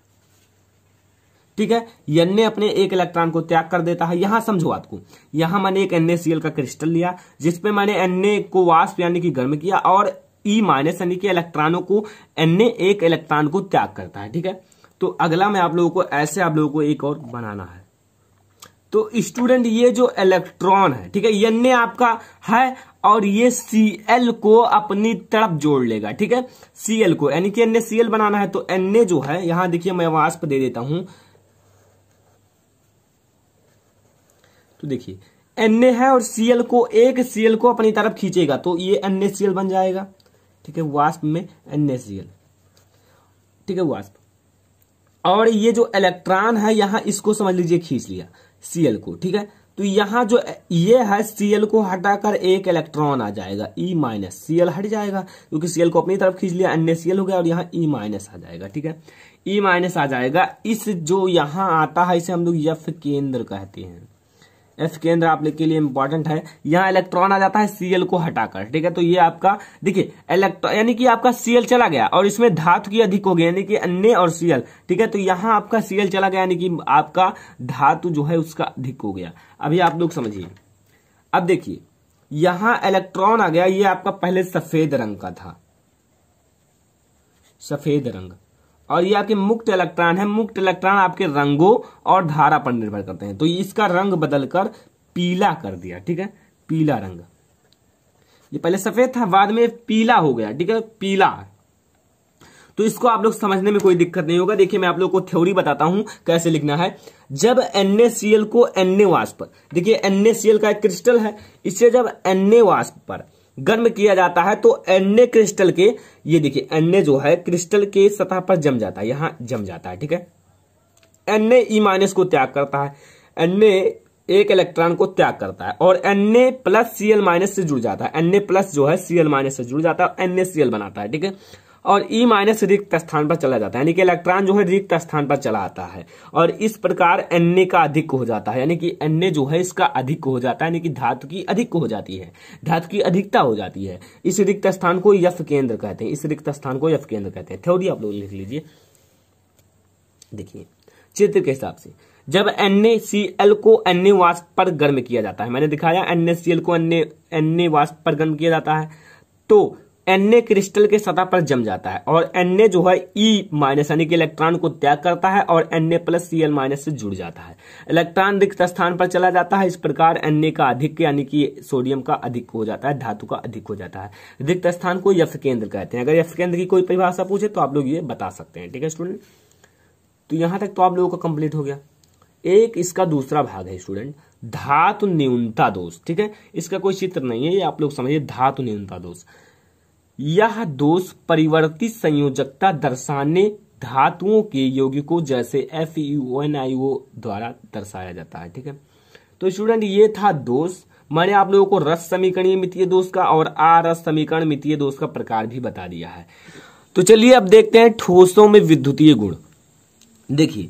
ठीक है एन अपने एक इलेक्ट्रॉन को त्याग कर देता है यहां समझो आपको यहां मैंने एक एन का क्रिस्टल लिया जिसपे मैंने एन को वाष्प यानी कि गर्म किया और ई e माइनस यानी कि इलेक्ट्रॉनों को एन एक इलेक्ट्रॉन को त्याग करता है ठीक है तो अगला मैं आप लोगों को ऐसे आप लोगों को एक और बनाना है तो स्टूडेंट ये जो इलेक्ट्रॉन है ठीक है ए आपका है और ये सी एल को अपनी तरफ जोड़ लेगा ठीक है सी एल को यानी कि एन सी एल बनाना है तो एन जो है यहां देखिए मैं वास्प दे देता हूं तो देखिए एन है और सी एल को एक सी एल को अपनी तरफ खींचेगा तो ये एन सी एल बन जाएगा ठीक है वास्प में एन सी एल ठीक है वास्प और ये जो इलेक्ट्रॉन है यहां इसको समझ लीजिए खींच लिया सीएल को ठीक है तो यहां जो ये है सीएल को हटाकर एक इलेक्ट्रॉन आ जाएगा ई माइनस सीएल हट जाएगा क्योंकि सीएल को अपनी तरफ खींच लिया अन्य सीएल हो गया और यहाँ ई e माइनस आ जाएगा ठीक है ई e माइनस आ जाएगा इस जो यहां आता है इसे हम लोग यफ केंद्र कहते हैं एफ केंद्र आपने के लिए इंपॉर्टेंट है यहाँ इलेक्ट्रॉन आ जाता है सीएल को हटाकर ठीक है तो ये आपका देखिए इलेक्ट्रॉन यानी कि आपका सीएल चला गया और इसमें धातु की अधिक हो गई यानी कि अन्य और सीएल ठीक है तो यहाँ आपका सीएल चला गया यानी कि आपका धातु जो है उसका अधिक हो गया अभी आप लोग समझिए अब देखिए यहां इलेक्ट्रॉन आ गया ये आपका पहले सफेद रंग का था सफेद रंग और ये आपके मुक्त इलेक्ट्रॉन है मुक्त इलेक्ट्रॉन आपके रंगों और धारा पर निर्भर करते हैं तो इसका रंग बदलकर पीला कर दिया ठीक है पीला रंग ये पहले सफेद था बाद में पीला हो गया ठीक है पीला तो इसको आप लोग समझने में कोई दिक्कत नहीं होगा देखिए मैं आप लोग को थ्योरी बताता हूं कैसे लिखना है जब NaCl को एनए वाष्प देखिए एल का एक क्रिस्टल है इसे जब एनए वाष्प पर गर्म किया जाता है तो एन्ने क्रिस्टल के ये देखिए एन्ने जो है क्रिस्टल के सतह पर जम जाता है यहां जम जाता है ठीक है एन ई माइनस को त्याग करता है एन्ने एक इलेक्ट्रॉन को त्याग करता है और एन प्लस सीएल माइनस से जुड़ जाता है एन प्लस जो है सीएल माइनस से जुड़ जाता है ए एन बनाता है ठीक है और ई e माइनस रिक्त स्थान पर चला जाता है यानी कि इलेक्ट्रॉन जो है रिक्त स्थान पर चला आता है और इस प्रकार एन का अधिक हो जाता है यानी कि एन जो है इसका अधिक हो जाता है यानी कि धातु की अधिक हो जाती है धातु की अधिकता हो जाती है इस रिक्त स्थान को यफ केंद्र कहते हैं इस रिक्त स्थान को यफ केंद्र कहते हैं थ्योरी आप लोग लिख लीजिए देखिए चित्र के हिसाब से जब एन को एन वाष्प पर गर्म किया जाता है मैंने दिखाया एन को एन एन वाष्प पर गर्म किया जाता है तो एन क्रिस्टल के सतह पर जम जाता है और एन जो है ई e माइनस यानी कि इलेक्ट्रॉन को त्याग करता है और N plus C L minus से जुड़ जाता है इलेक्ट्रॉन रिक्त स्थान पर चला जाता है इस प्रकार एन का अधिक यानी कि सोडियम का अधिक हो जाता है धातु का अधिक हो जाता है रिक्त स्थान को यफ केंद्र कहते हैं अगर यफ केंद्र की कोई परिभाषा पूछे तो आप लोग ये बता सकते हैं ठीक है स्टूडेंट तो यहां तक तो आप लोगों का कंप्लीट हो गया एक इसका दूसरा भाग है स्टूडेंट धातु न्यूनता दोष ठीक है इसका कोई चित्र नहीं है ये आप लोग समझिए धातु न्यूनता दोष यह दोष परिवर्तित संयोजकता दर्शाने धातुओं के यौगिकों जैसे एफ यू एन द्वारा दर्शाया जाता है ठीक है तो स्टूडेंट ये था दोष मैंने आप लोगों को रस समीकरणीय मितीय दोष का और आ रस समीकरण मितीय दोष का प्रकार भी बता दिया है तो चलिए अब देखते हैं ठोसों में विद्युतीय गुण देखिए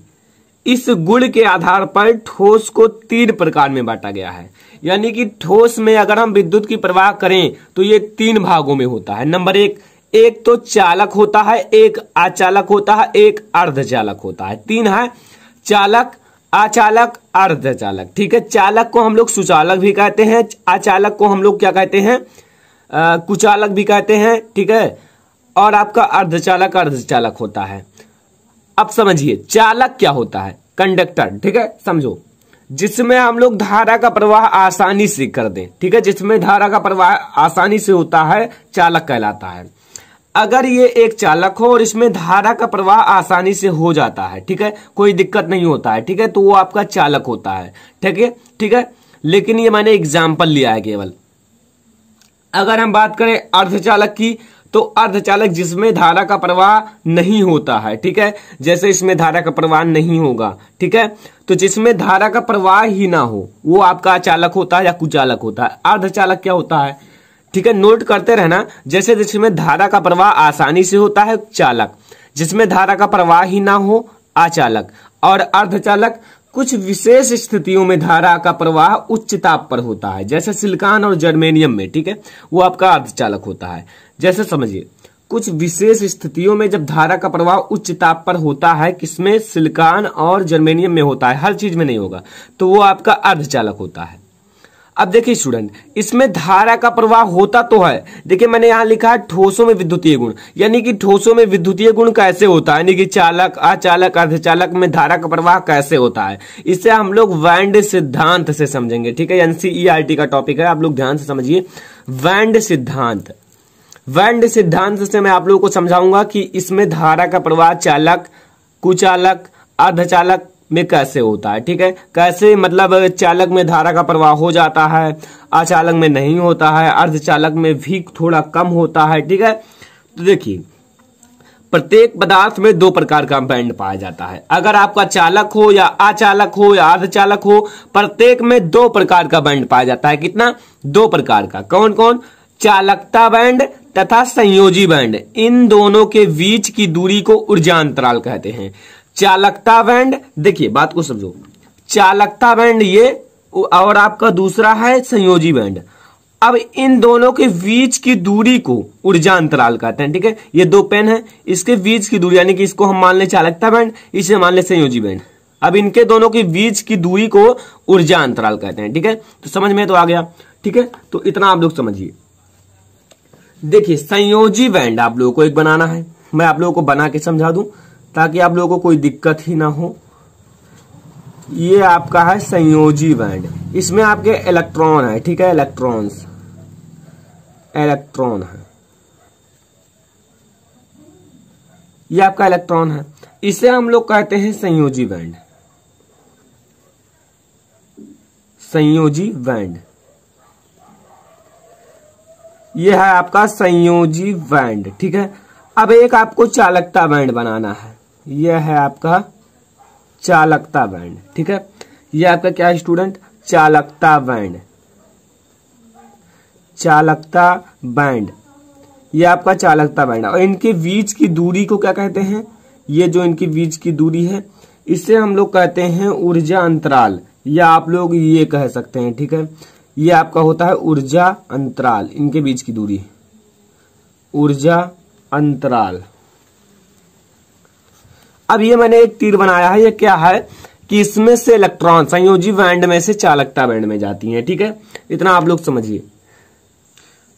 इस गुण के आधार पर ठोस को तीन प्रकार में बांटा गया है यानी कि ठोस में अगर हम विद्युत की प्रवाह करें तो ये तीन भागों में होता है नंबर एक एक तो चालक होता है एक अचालक होता है एक अर्धचालक होता है तीन है चालक अचालक अर्धचालक ठीक है चालक को हम लोग सुचालक भी कहते हैं अचालक को हम लोग क्या कहते हैं कुचालक भी कहते हैं ठीक है और आपका अर्धचालक अर्धचालक होता है अब समझिए चालक क्या होता है कंडक्टर ठीक है समझो जिसमें हम लोग धारा का प्रवाह आसानी से कर दें ठीक है जिसमें धारा का प्रवाह आसानी से होता है चालक कहलाता है अगर ये एक चालक हो और इसमें धारा का प्रवाह आसानी से हो जाता है ठीक है कोई दिक्कत नहीं होता है ठीक है तो वो आपका चालक होता है ठीक है ठीक है लेकिन ये मैंने एग्जाम्पल लिया है केवल अगर हम बात करें अर्धचालक की तो अर्धचालक जिसमें धारा का प्रवाह नहीं होता है ठीक है जैसे इसमें धारा का प्रवाह नहीं होगा ठीक है तो जिसमें धारा का प्रवाह ही ना हो वो आपका अचालक होता है या कुचालक होता है अर्धचालक क्या होता है ठीक है नोट करते रहना जैसे जिसमें धारा का प्रवाह आसानी से होता है चालक जिसमें धारा का प्रवाह ही ना हो अचालक और अर्धचालक कुछ विशेष स्थितियों में धारा का प्रवाह उच्च ताप पर होता है जैसे सिलिकॉन और जर्मेनियम में ठीक है वो आपका अर्धचालक होता है जैसे समझिए कुछ विशेष स्थितियों में जब धारा का प्रवाह उच्च ताप पर होता है किसमें सिलिकॉन और जर्मेनियम में होता है हर चीज में नहीं होगा तो वो आपका अर्धचालक होता है अब देखिए स्टूडेंट इसमें धारा का प्रवाह होता तो है देखिए मैंने यहाँ लिखा है ठोसों में विद्युतीय गुण यानी कि ठोसों में विद्युतीय गुण कैसे होता है यानी कि चालक अचालक अर्धचालक में धारा का प्रवाह कैसे होता है इसे हम लोग वैंड सिद्धांत से समझेंगे ठीक है एनसीईआरटी e का टॉपिक है आप लोग ध्यान से समझिए वैंड सिद्धांत वैंड सिद्धांत से मैं आप लोगों को समझाऊंगा कि इसमें धारा का प्रवाह चालक कुचालक अर्धचालक में कैसे होता है ठीक है कैसे मतलब चालक में धारा का प्रवाह हो जाता है अचालक में नहीं होता है अर्धचालक में भी थोड़ा कम होता है ठीक है तो देखिए प्रत्येक पदार्थ में दो प्रकार का बैंड पाया जाता है अगर आपका चालक हो या अचालक हो या अर्धचालक हो प्रत्येक में दो प्रकार का बैंड पाया जाता है कितना दो प्रकार का कौन कौन चालकता बैंड तथा संयोजी बैंड इन दोनों के बीच की दूरी को ऊर्जा अंतराल कहते हैं चालकता बैंड देखिए बात को समझो चालकता बैंड ये और आपका दूसरा है संयोजी बैंड अब इन दोनों के बीच की दूरी को ऊर्जा अंतराल कहते हैं ठीक है ये दो पेन है इसके बीच की दूरी यानी कि इसको हम मान ले चालकता बैंड इसे मान लें संयोजी बैंड अब इनके दोनों के बीच की दूरी को ऊर्जा अंतराल कहते हैं ठीक है तो समझ में तो आ गया ठीक है तो इतना आप लोग समझिए देखिए संयोजी बैंड आप लोगों को एक बनाना है मैं आप लोगों को बना के समझा दूं ताकि आप लोगों को कोई दिक्कत ही ना हो ये आपका है संयोजी बैंड इसमें आपके इलेक्ट्रॉन है ठीक है इलेक्ट्रॉन्स इलेक्ट्रॉन है ये आपका इलेक्ट्रॉन है इसे हम लोग कहते हैं संयोजी बैंड संयोजी बैंड ये है आपका संयोजी बैंड ठीक है अब एक आपको चालकता बैंड बनाना है यह है आपका चालकता बैंड ठीक है यह आपका क्या है स्टूडेंट चालकता बैंड चालकता बैंड यह आपका चालकता बैंड और इनके बीच की दूरी को क्या कहते हैं ये जो इनके बीच की दूरी है इसे हम लोग कहते हैं ऊर्जा अंतराल या आप लोग ये कह सकते हैं ठीक है ये आपका होता है ऊर्जा अंतराल इनके बीच की दूरी ऊर्जा अंतराल अब ये मैंने एक तीर बनाया है ये क्या है कि इसमें से इलेक्ट्रॉन संयोजी बैंड में से चालकता बैंड में जाती हैं ठीक है इतना आप लोग समझिए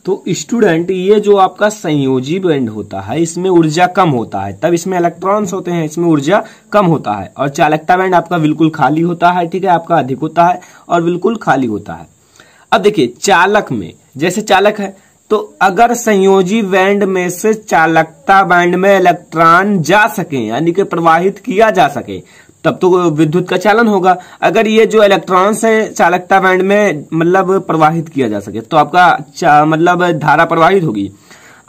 तो स्टूडेंट ये जो आपका संयोजी बैंड होता है इसमें ऊर्जा कम होता है तब इसमें इलेक्ट्रॉन्स होते हैं इसमें ऊर्जा कम होता है और चालकता बैंड आपका बिल्कुल खाली होता है ठीक है आपका अधिक होता है और बिल्कुल खाली होता है अब देखिए चालक में जैसे चालक है तो अगर संयोजी बैंड में से चालकता बैंड में इलेक्ट्रॉन जा सके यानी कि प्रवाहित किया जा सके तब तो विद्युत का चालन होगा अगर ये जो इलेक्ट्रॉन्स है चालकता बैंड में मतलब प्रवाहित किया जा सके तो आपका मतलब धारा प्रवाहित होगी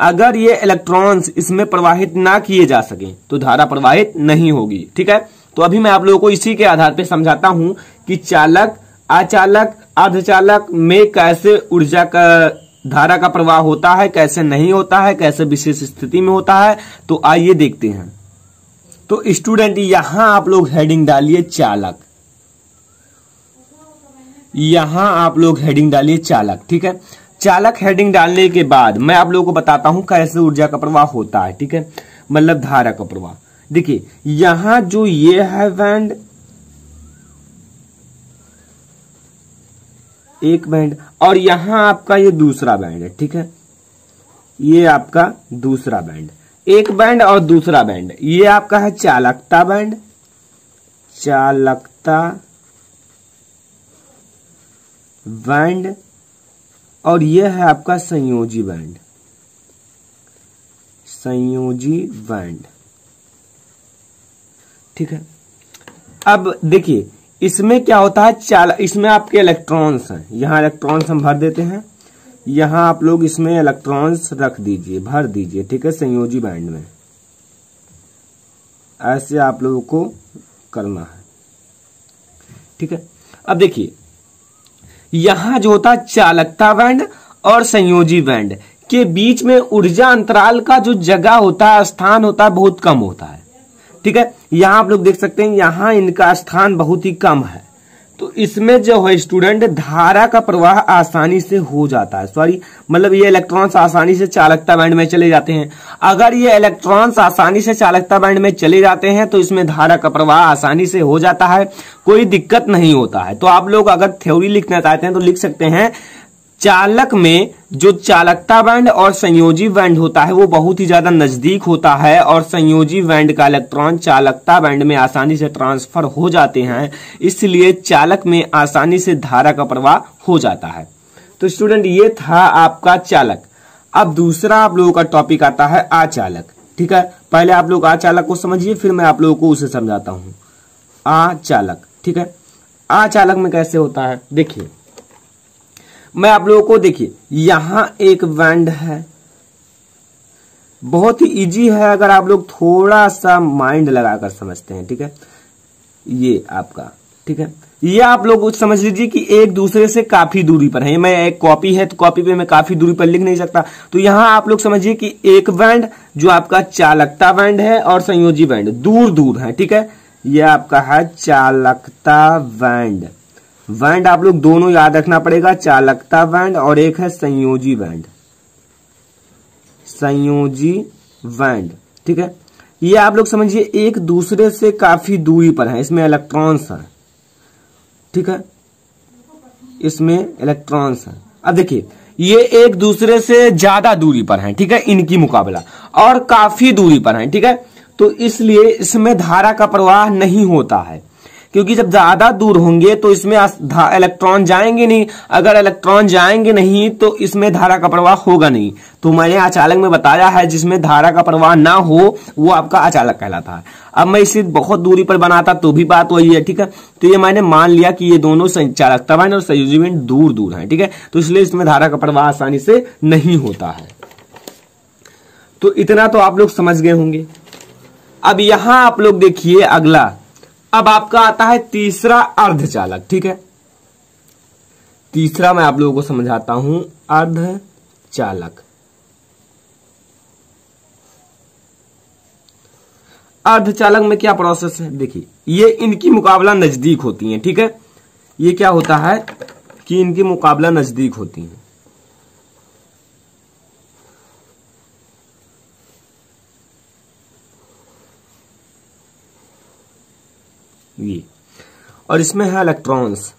अगर ये इलेक्ट्रॉन्स इसमें प्रवाहित ना किए जा सके तो धारा प्रवाहित नहीं होगी ठीक है तो अभी मैं आप लोगों को इसी के आधार पर समझाता हूं कि चालक अचालक अर्धचालक में कैसे ऊर्जा का धारा का प्रवाह होता है कैसे नहीं होता है कैसे विशेष स्थिति में होता है तो आइए देखते हैं तो स्टूडेंट यहां आप लोग हेडिंग डालिए चालक यहां आप लोग हेडिंग डालिए चालक ठीक है चालक हेडिंग डालने के बाद मैं आप लोगों को बताता हूं कैसे ऊर्जा का प्रवाह होता है ठीक है मतलब धारा का प्रवाह देखिए यहां जो ये है वैंड एक बैंड और यहां आपका ये दूसरा बैंड है ठीक है ये आपका दूसरा बैंड एक बैंड और दूसरा बैंड ये आपका है चालकता बैंड चालकता बैंड और यह है आपका संयोजी बैंड संयोजी बैंड ठीक है अब देखिए इसमें क्या होता है चाल इसमें आपके इलेक्ट्रॉन्स हैं यहाँ इलेक्ट्रॉन्स हम भर देते हैं यहाँ आप लोग इसमें इलेक्ट्रॉन्स रख दीजिए भर दीजिए ठीक है संयोजी बैंड में ऐसे आप लोगों को करना है ठीक है अब देखिए यहां जो होता है चालकता बैंड और संयोजी बैंड के बीच में ऊर्जा अंतराल का जो जगह होता है स्थान होता है बहुत कम होता है ठीक है यहाँ आप लोग देख सकते हैं यहाँ इनका स्थान बहुत ही कम है तो इसमें जो है स्टूडेंट धारा का प्रवाह आसानी से हो जाता है सॉरी मतलब ये इलेक्ट्रॉन्स आसानी से चालकता बैंड में चले जाते हैं अगर ये इलेक्ट्रॉन्स आसानी से चालकता बैंड में चले जाते हैं तो इसमें धारा का प्रवाह आसानी से हो जाता है कोई दिक्कत नहीं होता है तो आप लोग अगर थ्योरी लिखना चाहते हैं तो लिख सकते हैं चालक में जो चालकता बैंड और संयोजी बैंड होता है वो बहुत ही ज्यादा नजदीक होता है और संयोजी बैंड का इलेक्ट्रॉन चालकता बैंड में आसानी से ट्रांसफर हो जाते हैं इसलिए चालक में आसानी से धारा का प्रवाह हो जाता है तो स्टूडेंट ये था आपका चालक अब दूसरा आप लोगों का टॉपिक आता है आचालक ठीक है पहले आप लोग आचालक को समझिए फिर मैं आप लोगों को उसे समझाता हूँ आचालक ठीक है आचालक में कैसे होता है देखिए मैं आप लोगों को देखिए यहां एक बैंड है बहुत ही इजी है अगर आप लोग थोड़ा सा माइंड लगाकर समझते हैं ठीक है ये आपका ठीक है ये आप लोग समझ लीजिए कि एक दूसरे से काफी दूरी पर है मैं एक कॉपी है तो कॉपी पे मैं काफी दूरी पर लिख नहीं सकता तो यहां आप लोग समझिए कि एक बैंड जो आपका चालकता बैंड है और संयोजी बैंड दूर दूर है ठीक है यह आपका है चालकता बैंड वैंड आप लोग दोनों याद रखना पड़ेगा चालकता वैंड और एक है संयोजी वैंड संयोजी वैंड ठीक है ये आप लोग समझिए एक दूसरे से काफी दूरी पर है इसमें इलेक्ट्रॉन्स हैं ठीक है इसमें इलेक्ट्रॉन्स हैं अब देखिए ये एक दूसरे से ज्यादा दूरी पर हैं ठीक है इनकी मुकाबला और काफी दूरी पर हैं ठीक है तो इसलिए इसमें धारा का प्रवाह नहीं होता है क्योंकि जब ज्यादा दूर होंगे तो इसमें इलेक्ट्रॉन जाएंगे नहीं अगर इलेक्ट्रॉन जाएंगे नहीं तो इसमें धारा का प्रवाह होगा नहीं तो मैंने अचालक में बताया है जिसमें धारा का प्रवाह ना हो वो आपका अचालक कहलाता है अब मैं इसे बहुत दूरी पर बनाता तो भी बात वही है ठीक है तो ये मैंने मान लिया कि ये दोनों संचालक तबाइन और संयोजीवन दूर दूर है ठीक है तो इसलिए इसमें धारा का प्रवाह आसानी से नहीं होता है तो इतना तो आप लोग समझ गए होंगे अब यहां आप लोग देखिए अगला अब आपका आता है तीसरा अर्धचालक ठीक है तीसरा मैं आप लोगों को समझाता हूं अर्ध चालक अर्धचालक में क्या प्रोसेस है देखिए ये इनकी मुकाबला नजदीक होती है ठीक है ये क्या होता है कि इनकी मुकाबला नजदीक होती है ये और इसमें है इलेक्ट्रॉन्स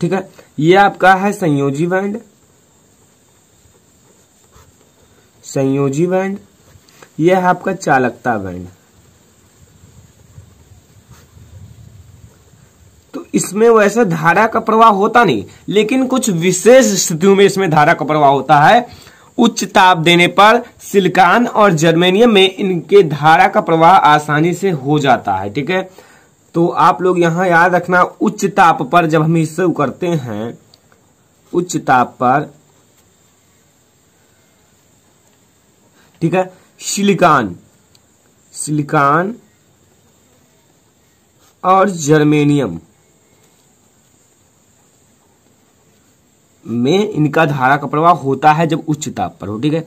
ठीक है ये आपका है संयोजी बैंड संयोजी बैंड यह है आपका चालकता बैंड तो इसमें वैसे धारा का प्रवाह होता नहीं लेकिन कुछ विशेष स्थितियों में इसमें धारा का प्रवाह होता है उच्च ताप देने पर सिलिकॉन और जर्मेनियम में इनके धारा का प्रवाह आसानी से हो जाता है ठीक है तो आप लोग यहां याद रखना उच्च ताप पर जब हम इसे करते हैं उच्च ताप पर ठीक है सिलिकॉन सिलिकॉन और जर्मेनियम में इनका धारा का प्रवाह होता है जब उच्च ताप पर हो ठीक है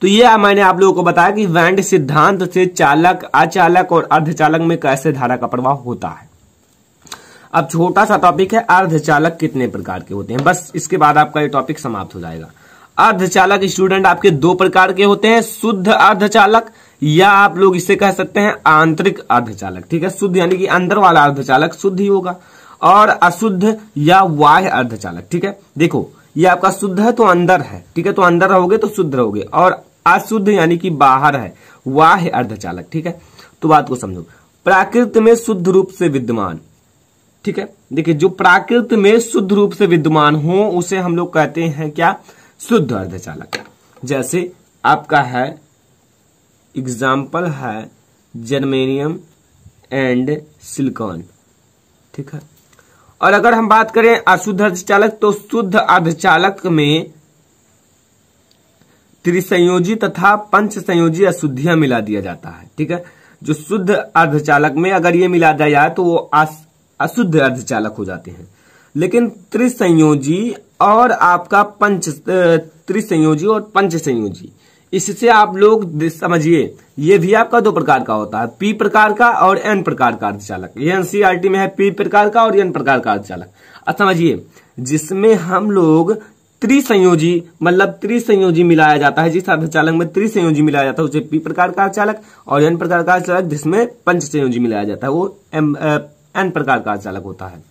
तो ये मैंने आप लोगों को बताया कि वैंड सिद्धांत से चालक अचालक और अर्धचालक में कैसे धारा का प्रवाह होता है अब छोटा सा टॉपिक है अर्धचालक कितने प्रकार के होते हैं बस इसके बाद आपका ये टॉपिक समाप्त हो जाएगा अर्धचालक स्टूडेंट आपके दो प्रकार के होते हैं शुद्ध अर्धचालक या आप लोग इसे कह सकते हैं आंतरिक अर्धचालक ठीक है शुद्ध यानी कि अंदर वाला अर्धचालक शुद्ध ही होगा और अशुद्ध या वाह अर्धचालक ठीक है देखो ये आपका शुद्ध है तो अंदर है ठीक है तो अंदर रहोगे तो शुद्ध रहोगे और अशुद्ध यानी कि बाहर है वाह अर्धचालक ठीक है तो बात को समझो प्राकृत में शुद्ध रूप से विद्यमान ठीक है देखिए जो प्राकृत में शुद्ध रूप से विद्यमान हो उसे हम लोग कहते हैं क्या शुद्ध अर्धचालक जैसे आपका है एग्जाम्पल है जर्मेनियम एंड सिलिकॉन ठीक है और अगर हम बात करें अशुद्ध अर्धचालक तो शुद्ध अर्धचालक में त्रिसंयोजी तथा पंच संयोजी अशुद्धियां मिला दिया जाता है ठीक है जो शुद्ध अर्धचालक में अगर ये मिला दिया जाए तो वो अशुद्ध अर्धचालक हो जाते हैं लेकिन त्रिसंयोजी और आपका पंच त्रिसंयोजी और पंच संयोजी इससे आप लोग समझिए ये भी आपका दो प्रकार का होता है पी प्रकार का और एन प्रकार का अर्धचालक ये एनसीआरटी में है पी प्रकार का और एन प्रकार का अर्धचालक अब समझिए जिसमें हम लोग त्रिसंयोजी मतलब त्रिसंयोजी मिलाया जाता है जिस अर्धचालक में त्रिसंयोजी मिलाया जाता है उसे पी प्रकार का चालक और एन प्रकार का चालक जिसमें पंच संयोजी मिलाया जाता है वो एम एन प्रकार का चालक होता है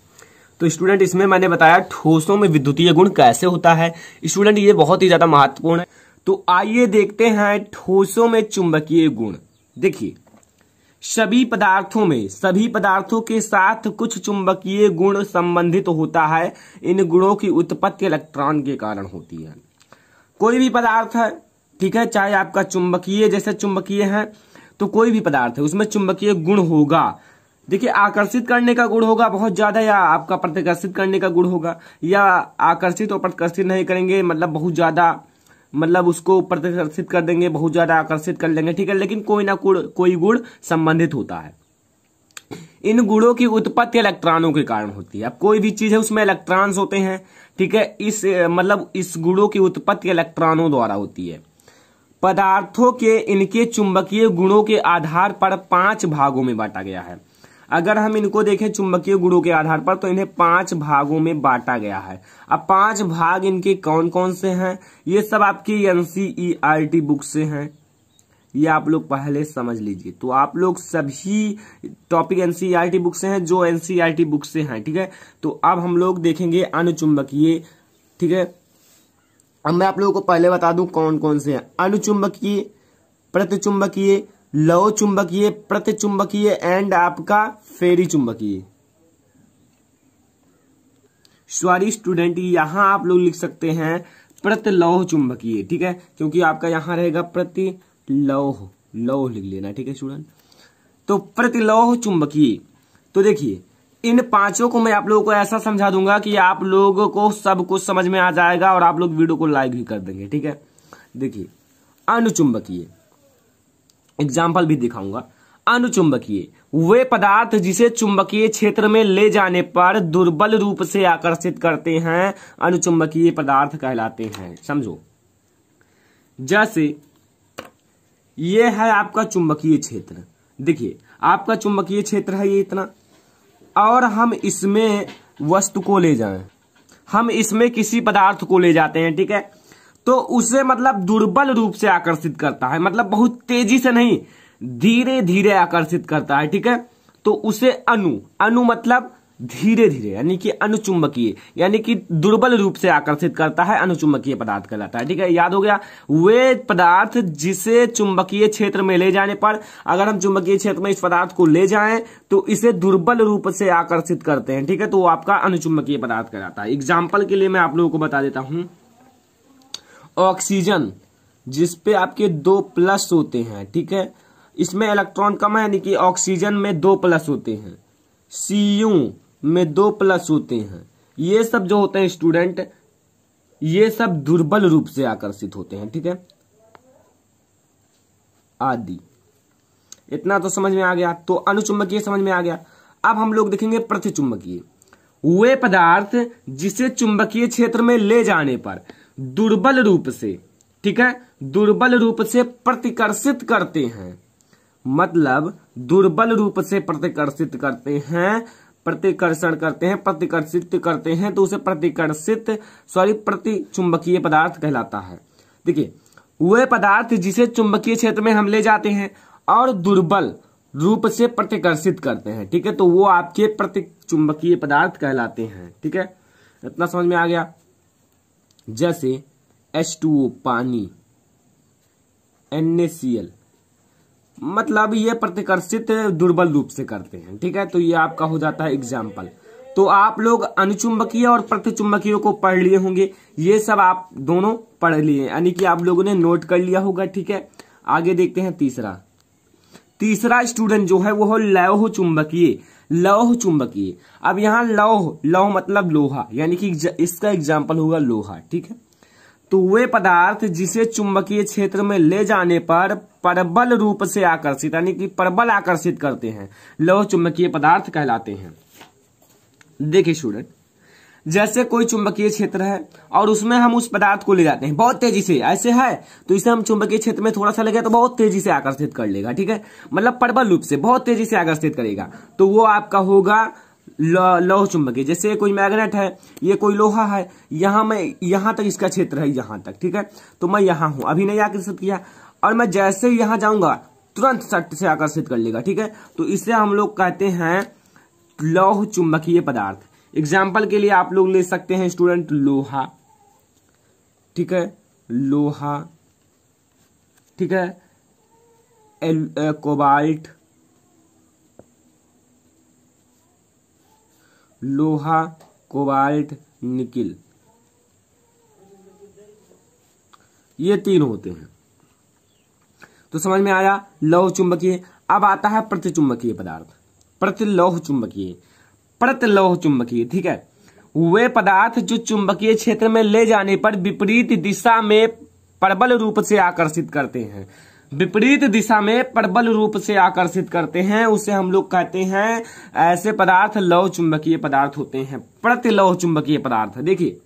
तो स्टूडेंट इसमें मैंने बताया ठोसों में विद्युतीय गुण कैसे होता है स्टूडेंट ये बहुत ही ज्यादा महत्वपूर्ण है तो आइए देखते हैं ठोसों में चुंबकीय गुण देखिए सभी पदार्थों में सभी पदार्थों के साथ कुछ चुंबकीय गुण संबंधित होता है इन गुणों की उत्पत्ति इलेक्ट्रॉन के कारण होती है कोई भी पदार्थ है ठीक है चाहे आपका चुंबकीय जैसे चुंबकीय है तो कोई भी पदार्थ है उसमें चुंबकीय गुण होगा देखिए आकर्षित करने का गुण होगा बहुत ज्यादा या आपका प्रतिकर्षित करने का गुण होगा या आकर्षित और प्रतिकर्षित नहीं करेंगे मतलब बहुत ज्यादा मतलब उसको प्रदर्शित कर देंगे बहुत ज़्यादा आकर्षित कर लेंगे ठीक है लेकिन कोई ना कोई कोई गुण संबंधित होता है इन गुणों की उत्पत्ति इलेक्ट्रॉनों के कारण होती है अब कोई भी चीज है उसमें इलेक्ट्रॉन्स होते हैं ठीक है इस मतलब इस गुणों की उत्पत्ति इलेक्ट्रॉनों द्वारा होती है पदार्थों के इनके चुंबकीय गुणों के आधार पर पांच भागों में बांटा गया है अगर हम इनको देखें चुंबकीय गुणों के आधार पर तो इन्हें पांच भागों में बांटा गया है अब पांच भाग इनके कौन कौन से हैं ये सब एन एनसीईआरटी बुक से हैं ये आप लोग पहले समझ लीजिए तो आप लोग सभी टॉपिक एनसीईआरटी बुक से हैं जो एनसीईआरटी बुक e से हैं ठीक है तो अब हम लोग देखेंगे अनुचुंबकीय ठीक है अब मैं आप लोगों को पहले बता दूं कौन कौन से हैं अनुचुंबकीय प्रतिचुंबकीय लौ चुंबकीय प्रति चुंबकीय एंड आपका फेरी चुंबकीय सॉरी स्टूडेंट यहां आप लोग लिख सकते हैं लौह चुंबकीय ठीक है क्योंकि आपका यहां रहेगा प्रति लौह लौह लिख लेना ठीक है स्टूडेंट तो प्रति लौह चुंबकीय तो देखिए इन पांचों को मैं आप लोगों को ऐसा समझा दूंगा कि आप लोगों को सब कुछ समझ में आ जाएगा और आप लोग वीडियो को लाइक भी कर देंगे ठीक है देखिए अनुचुंबकीय एग्जाम्पल भी दिखाऊंगा अनुचुंबकीय वे पदार्थ जिसे चुंबकीय क्षेत्र में ले जाने पर दुर्बल रूप से आकर्षित करते हैं अनुचुंबकीय पदार्थ कहलाते हैं समझो जैसे ये है आपका चुंबकीय क्षेत्र देखिए आपका चुंबकीय क्षेत्र है ये इतना और हम इसमें वस्तु को ले जाएं हम इसमें किसी पदार्थ को ले जाते हैं ठीक है तो उसे मतलब दुर्बल रूप से आकर्षित करता है मतलब बहुत तेजी से नहीं धीरे धीरे आकर्षित करता है ठीक है तो उसे अनु अनु मतलब धीरे धीरे यानी कि अनुचुंबकीय यानी कि दुर्बल रूप से आकर्षित करता है अनुचुंबकीय पदार्थ कहलाता है ठीक है याद हो गया वे पदार्थ जिसे चुंबकीय क्षेत्र में ले जाने पर अगर हम चुंबकीय क्षेत्र में इस पदार्थ को ले जाएं तो इसे दुर्बल रूप से आकर्षित करते हैं ठीक है तो वो आपका अनुचुंबकीय पदार्थ कहलाता है एग्जाम्पल के लिए मैं आप लोगों को बता देता हूं ऑक्सीजन जिस पे आपके दो प्लस होते हैं ठीक है इसमें इलेक्ट्रॉन कम है यानी कि ऑक्सीजन में दो प्लस होते हैं सी यू में दो प्लस होते हैं ये सब जो होते हैं स्टूडेंट ये सब दुर्बल रूप से आकर्षित होते हैं ठीक है आदि इतना तो समझ में आ गया तो अनुचुंबकीय समझ में आ गया अब हम लोग देखेंगे प्रतिचुंबकीय वे पदार्थ जिसे चुंबकीय क्षेत्र में ले जाने पर दुर्बल रूप से ठीक है दुर्बल रूप से प्रतिकर्षित करते हैं मतलब दुर्बल रूप से प्रतिकर्षित करते हैं प्रतिकर्षण करते हैं प्रतिकर्षित करते हैं तो उसे प्रतिकर्षित सॉरी प्रति चुंबकीय पदार्थ कहलाता है देखिए वह पदार्थ जिसे चुंबकीय क्षेत्र में हम ले जाते हैं और दुर्बल रूप से प्रतिकर्षित करते हैं ठीक है तो वो आपके प्रति चुंबकीय पदार्थ कहलाते हैं ठीक है इतना समझ में आ गया जैसे H2O पानी NaCl मतलब ये प्रतिकर्षित दुर्बल रूप से करते हैं ठीक है तो ये आपका हो जाता है एग्जाम्पल तो आप लोग अनुचुंबकीय और प्रतिचुंबकीय को पढ़ लिए होंगे ये सब आप दोनों पढ़ लिए यानी कि आप लोगों ने नोट कर लिया होगा ठीक है आगे देखते हैं तीसरा तीसरा स्टूडेंट जो है वो है लौह चुंबकीय लौह चुंबकीय अब यहां लौह लौह मतलब लोहा यानी कि इसका एग्जाम्पल होगा लोहा ठीक है तो वे पदार्थ जिसे चुंबकीय क्षेत्र में ले जाने पर प्रबल रूप से आकर्षित यानी कि प्रबल आकर्षित करते हैं लौह चुंबकीय पदार्थ कहलाते हैं देखिए स्टूडेंट जैसे कोई चुंबकीय क्षेत्र है और उसमें हम उस पदार्थ को ले जाते हैं बहुत तेजी से ऐसे है तो इसे हम चुंबकीय क्षेत्र में थोड़ा सा ले गए तो बहुत तेजी से आकर्षित कर लेगा ठीक है मतलब प्रबल रूप से बहुत तेजी से आकर्षित करेगा तो वो आपका होगा लौह चुंबकीय जैसे कोई मैग्नेट है ये कोई लोहा है यहां मैं यहां तक इसका क्षेत्र है यहां तक ठीक है तो मैं यहां हूं अभी नहीं आकर्षित किया और मैं जैसे यहां जाऊंगा तुरंत सट से आकर्षित कर लेगा ठीक है तो इसे हम लोग कहते हैं लौह चुंबकीय पदार्थ एग्जाम्पल के लिए आप लोग ले सकते हैं स्टूडेंट लोहा ठीक है लोहा ठीक है एल कोबाल्ट लोहा कोबाल्ट निकिल ये तीन होते हैं तो समझ में आया लौह चुंबकीय अब आता है प्रतिचुंबकीय पदार्थ प्रति लौह चुंबकीय प्रतलोह चुंबकीय ठीक है वे पदार्थ जो चुंबकीय क्षेत्र में ले जाने पर विपरीत दिशा में प्रबल रूप से आकर्षित करते हैं विपरीत दिशा में प्रबल रूप से आकर्षित करते हैं उसे हम लोग कहते हैं ऐसे पदार्थ लौह चुंबकीय पदार्थ होते हैं प्रतिलौह चुंबकीय पदार्थ देखिए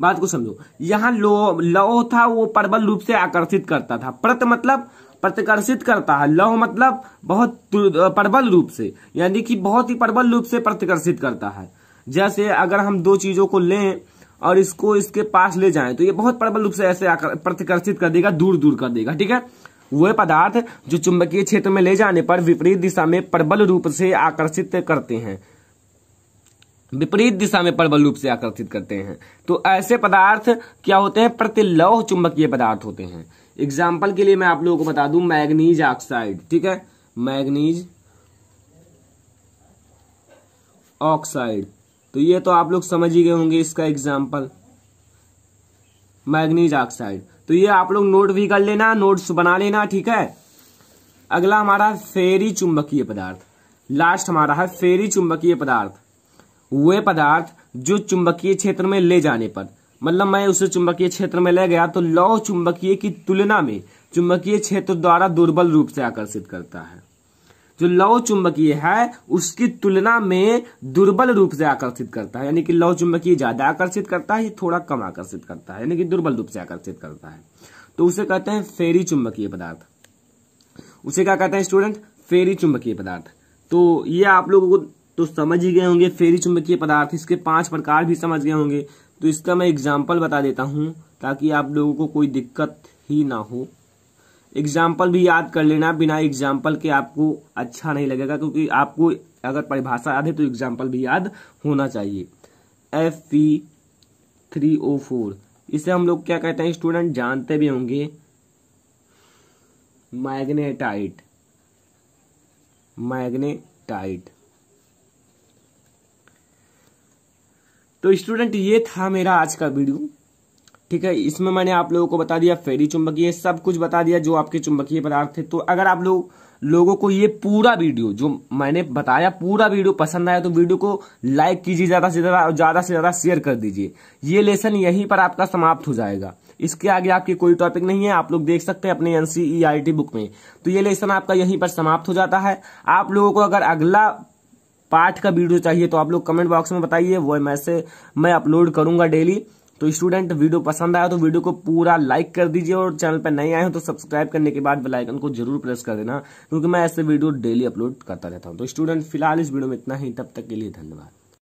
बात को समझो यहाँ लो लौह था वो प्रबल रूप से आकर्षित करता था प्रत मतलब प्रतिकर्षित करता है लौ मतलब बहुत प्रबल रूप से यानी कि बहुत ही प्रबल रूप से प्रतिकर्षित करता है जैसे अगर हम दो चीजों को लें और इसको इसके पास ले जाएं तो ये बहुत प्रबल रूप से ऐसे प्रतिकर्षित कर देगा दूर दूर कर देगा ठीक है वह पदार्थ जो चुंबकीय क्षेत्र में ले जाने पर विपरीत दिशा में प्रबल रूप से आकर्षित करते हैं विपरीत दिशा में प्रबल रूप से आकर्षित करते हैं तो ऐसे पदार्थ क्या होते हैं प्रतिलौह चुंबकीय पदार्थ होते हैं एग्जाम्पल के लिए मैं आप लोगों को बता दू मैग्नीज ऑक्साइड ठीक है मैग्नीज ऑक्साइड तो ये तो आप लोग समझ ही गए होंगे इसका एग्जाम्पल मैग्नीज ऑक्साइड तो ये आप लोग नोट भी कर लेना नोट्स बना लेना ठीक है अगला हमारा फेरी चुंबकीय पदार्थ लास्ट हमारा है फेरी चुंबकीय पदार्थ वे पदार्थ जो चुंबकीय क्षेत्र में ले जाने पर मतलब मैं उसे चुंबकीय क्षेत्र में ले गया तो लौ चुंबकीय की तुलना में चुंबकीय क्षेत्र द्वारा दुर्बल रूप से आकर्षित करता है जो लौ चुंबकीय है उसकी तुलना में दुर्बल रूप से आकर्षित करता है यानी कि लौ चुंबकीय ज्यादा आकर्षित करता है थोड़ा कम आकर्षित करता है यानी कि दुर्बल रूप से आकर्षित करता है तो उसे कहते हैं फेरी चुंबकीय पदार्थ उसे क्या कहते हैं स्टूडेंट फेरी चुंबकीय पदार्थ तो ये आप लोगों को तो समझ ही गए होंगे फेरी चुंबकीय पदार्थ इसके पांच प्रकार भी समझ गए होंगे तो इसका मैं एग्जाम्पल बता देता हूँ ताकि आप लोगों को कोई दिक्कत ही ना हो एग्जाम्पल भी याद कर लेना बिना एग्जाम्पल के आपको अच्छा नहीं लगेगा क्योंकि आपको अगर परिभाषा याद है तो एग्जाम्पल भी याद होना चाहिए F P three O four इसे हम लोग क्या कहते हैं स्टूडेंट जानते भी होंगे मैग्नेटाइट मैग्नेटाइट तो स्टूडेंट ये था मेरा आज का वीडियो ठीक है इसमें मैंने आप लोगों को बता दिया फेरी चुंबकीय सब कुछ बता दिया जो आपके चुंबकीय पदार्थ थे तो अगर आप लोग लोगों को ये पूरा वीडियो जो मैंने बताया पूरा वीडियो पसंद आया तो वीडियो को लाइक कीजिए ज्यादा से ज्यादा और ज्यादा से ज्यादा शेयर कर दीजिए ये लेसन यहीं पर आपका समाप्त हो जाएगा इसके आगे आपकी कोई टॉपिक नहीं है आप लोग देख सकते हैं अपने एनसीईआरटी बुक e में तो ये लेसन आपका यहीं पर समाप्त हो जाता है आप लोगों को अगर अगला पाठ का वीडियो चाहिए तो आप लोग कमेंट बॉक्स में बताइए वो मैं से मैं अपलोड करूंगा डेली तो स्टूडेंट वीडियो पसंद आया तो वीडियो को पूरा लाइक कर दीजिए और चैनल पर नए आए हो तो सब्सक्राइब करने के बाद बेलाइकन को जरूर प्रेस कर देना क्योंकि मैं ऐसे वीडियो डेली अपलोड करता रहता हूं तो स्टूडेंट फिलहाल इस वीडियो में इतना ही तब तक के लिए धन्यवाद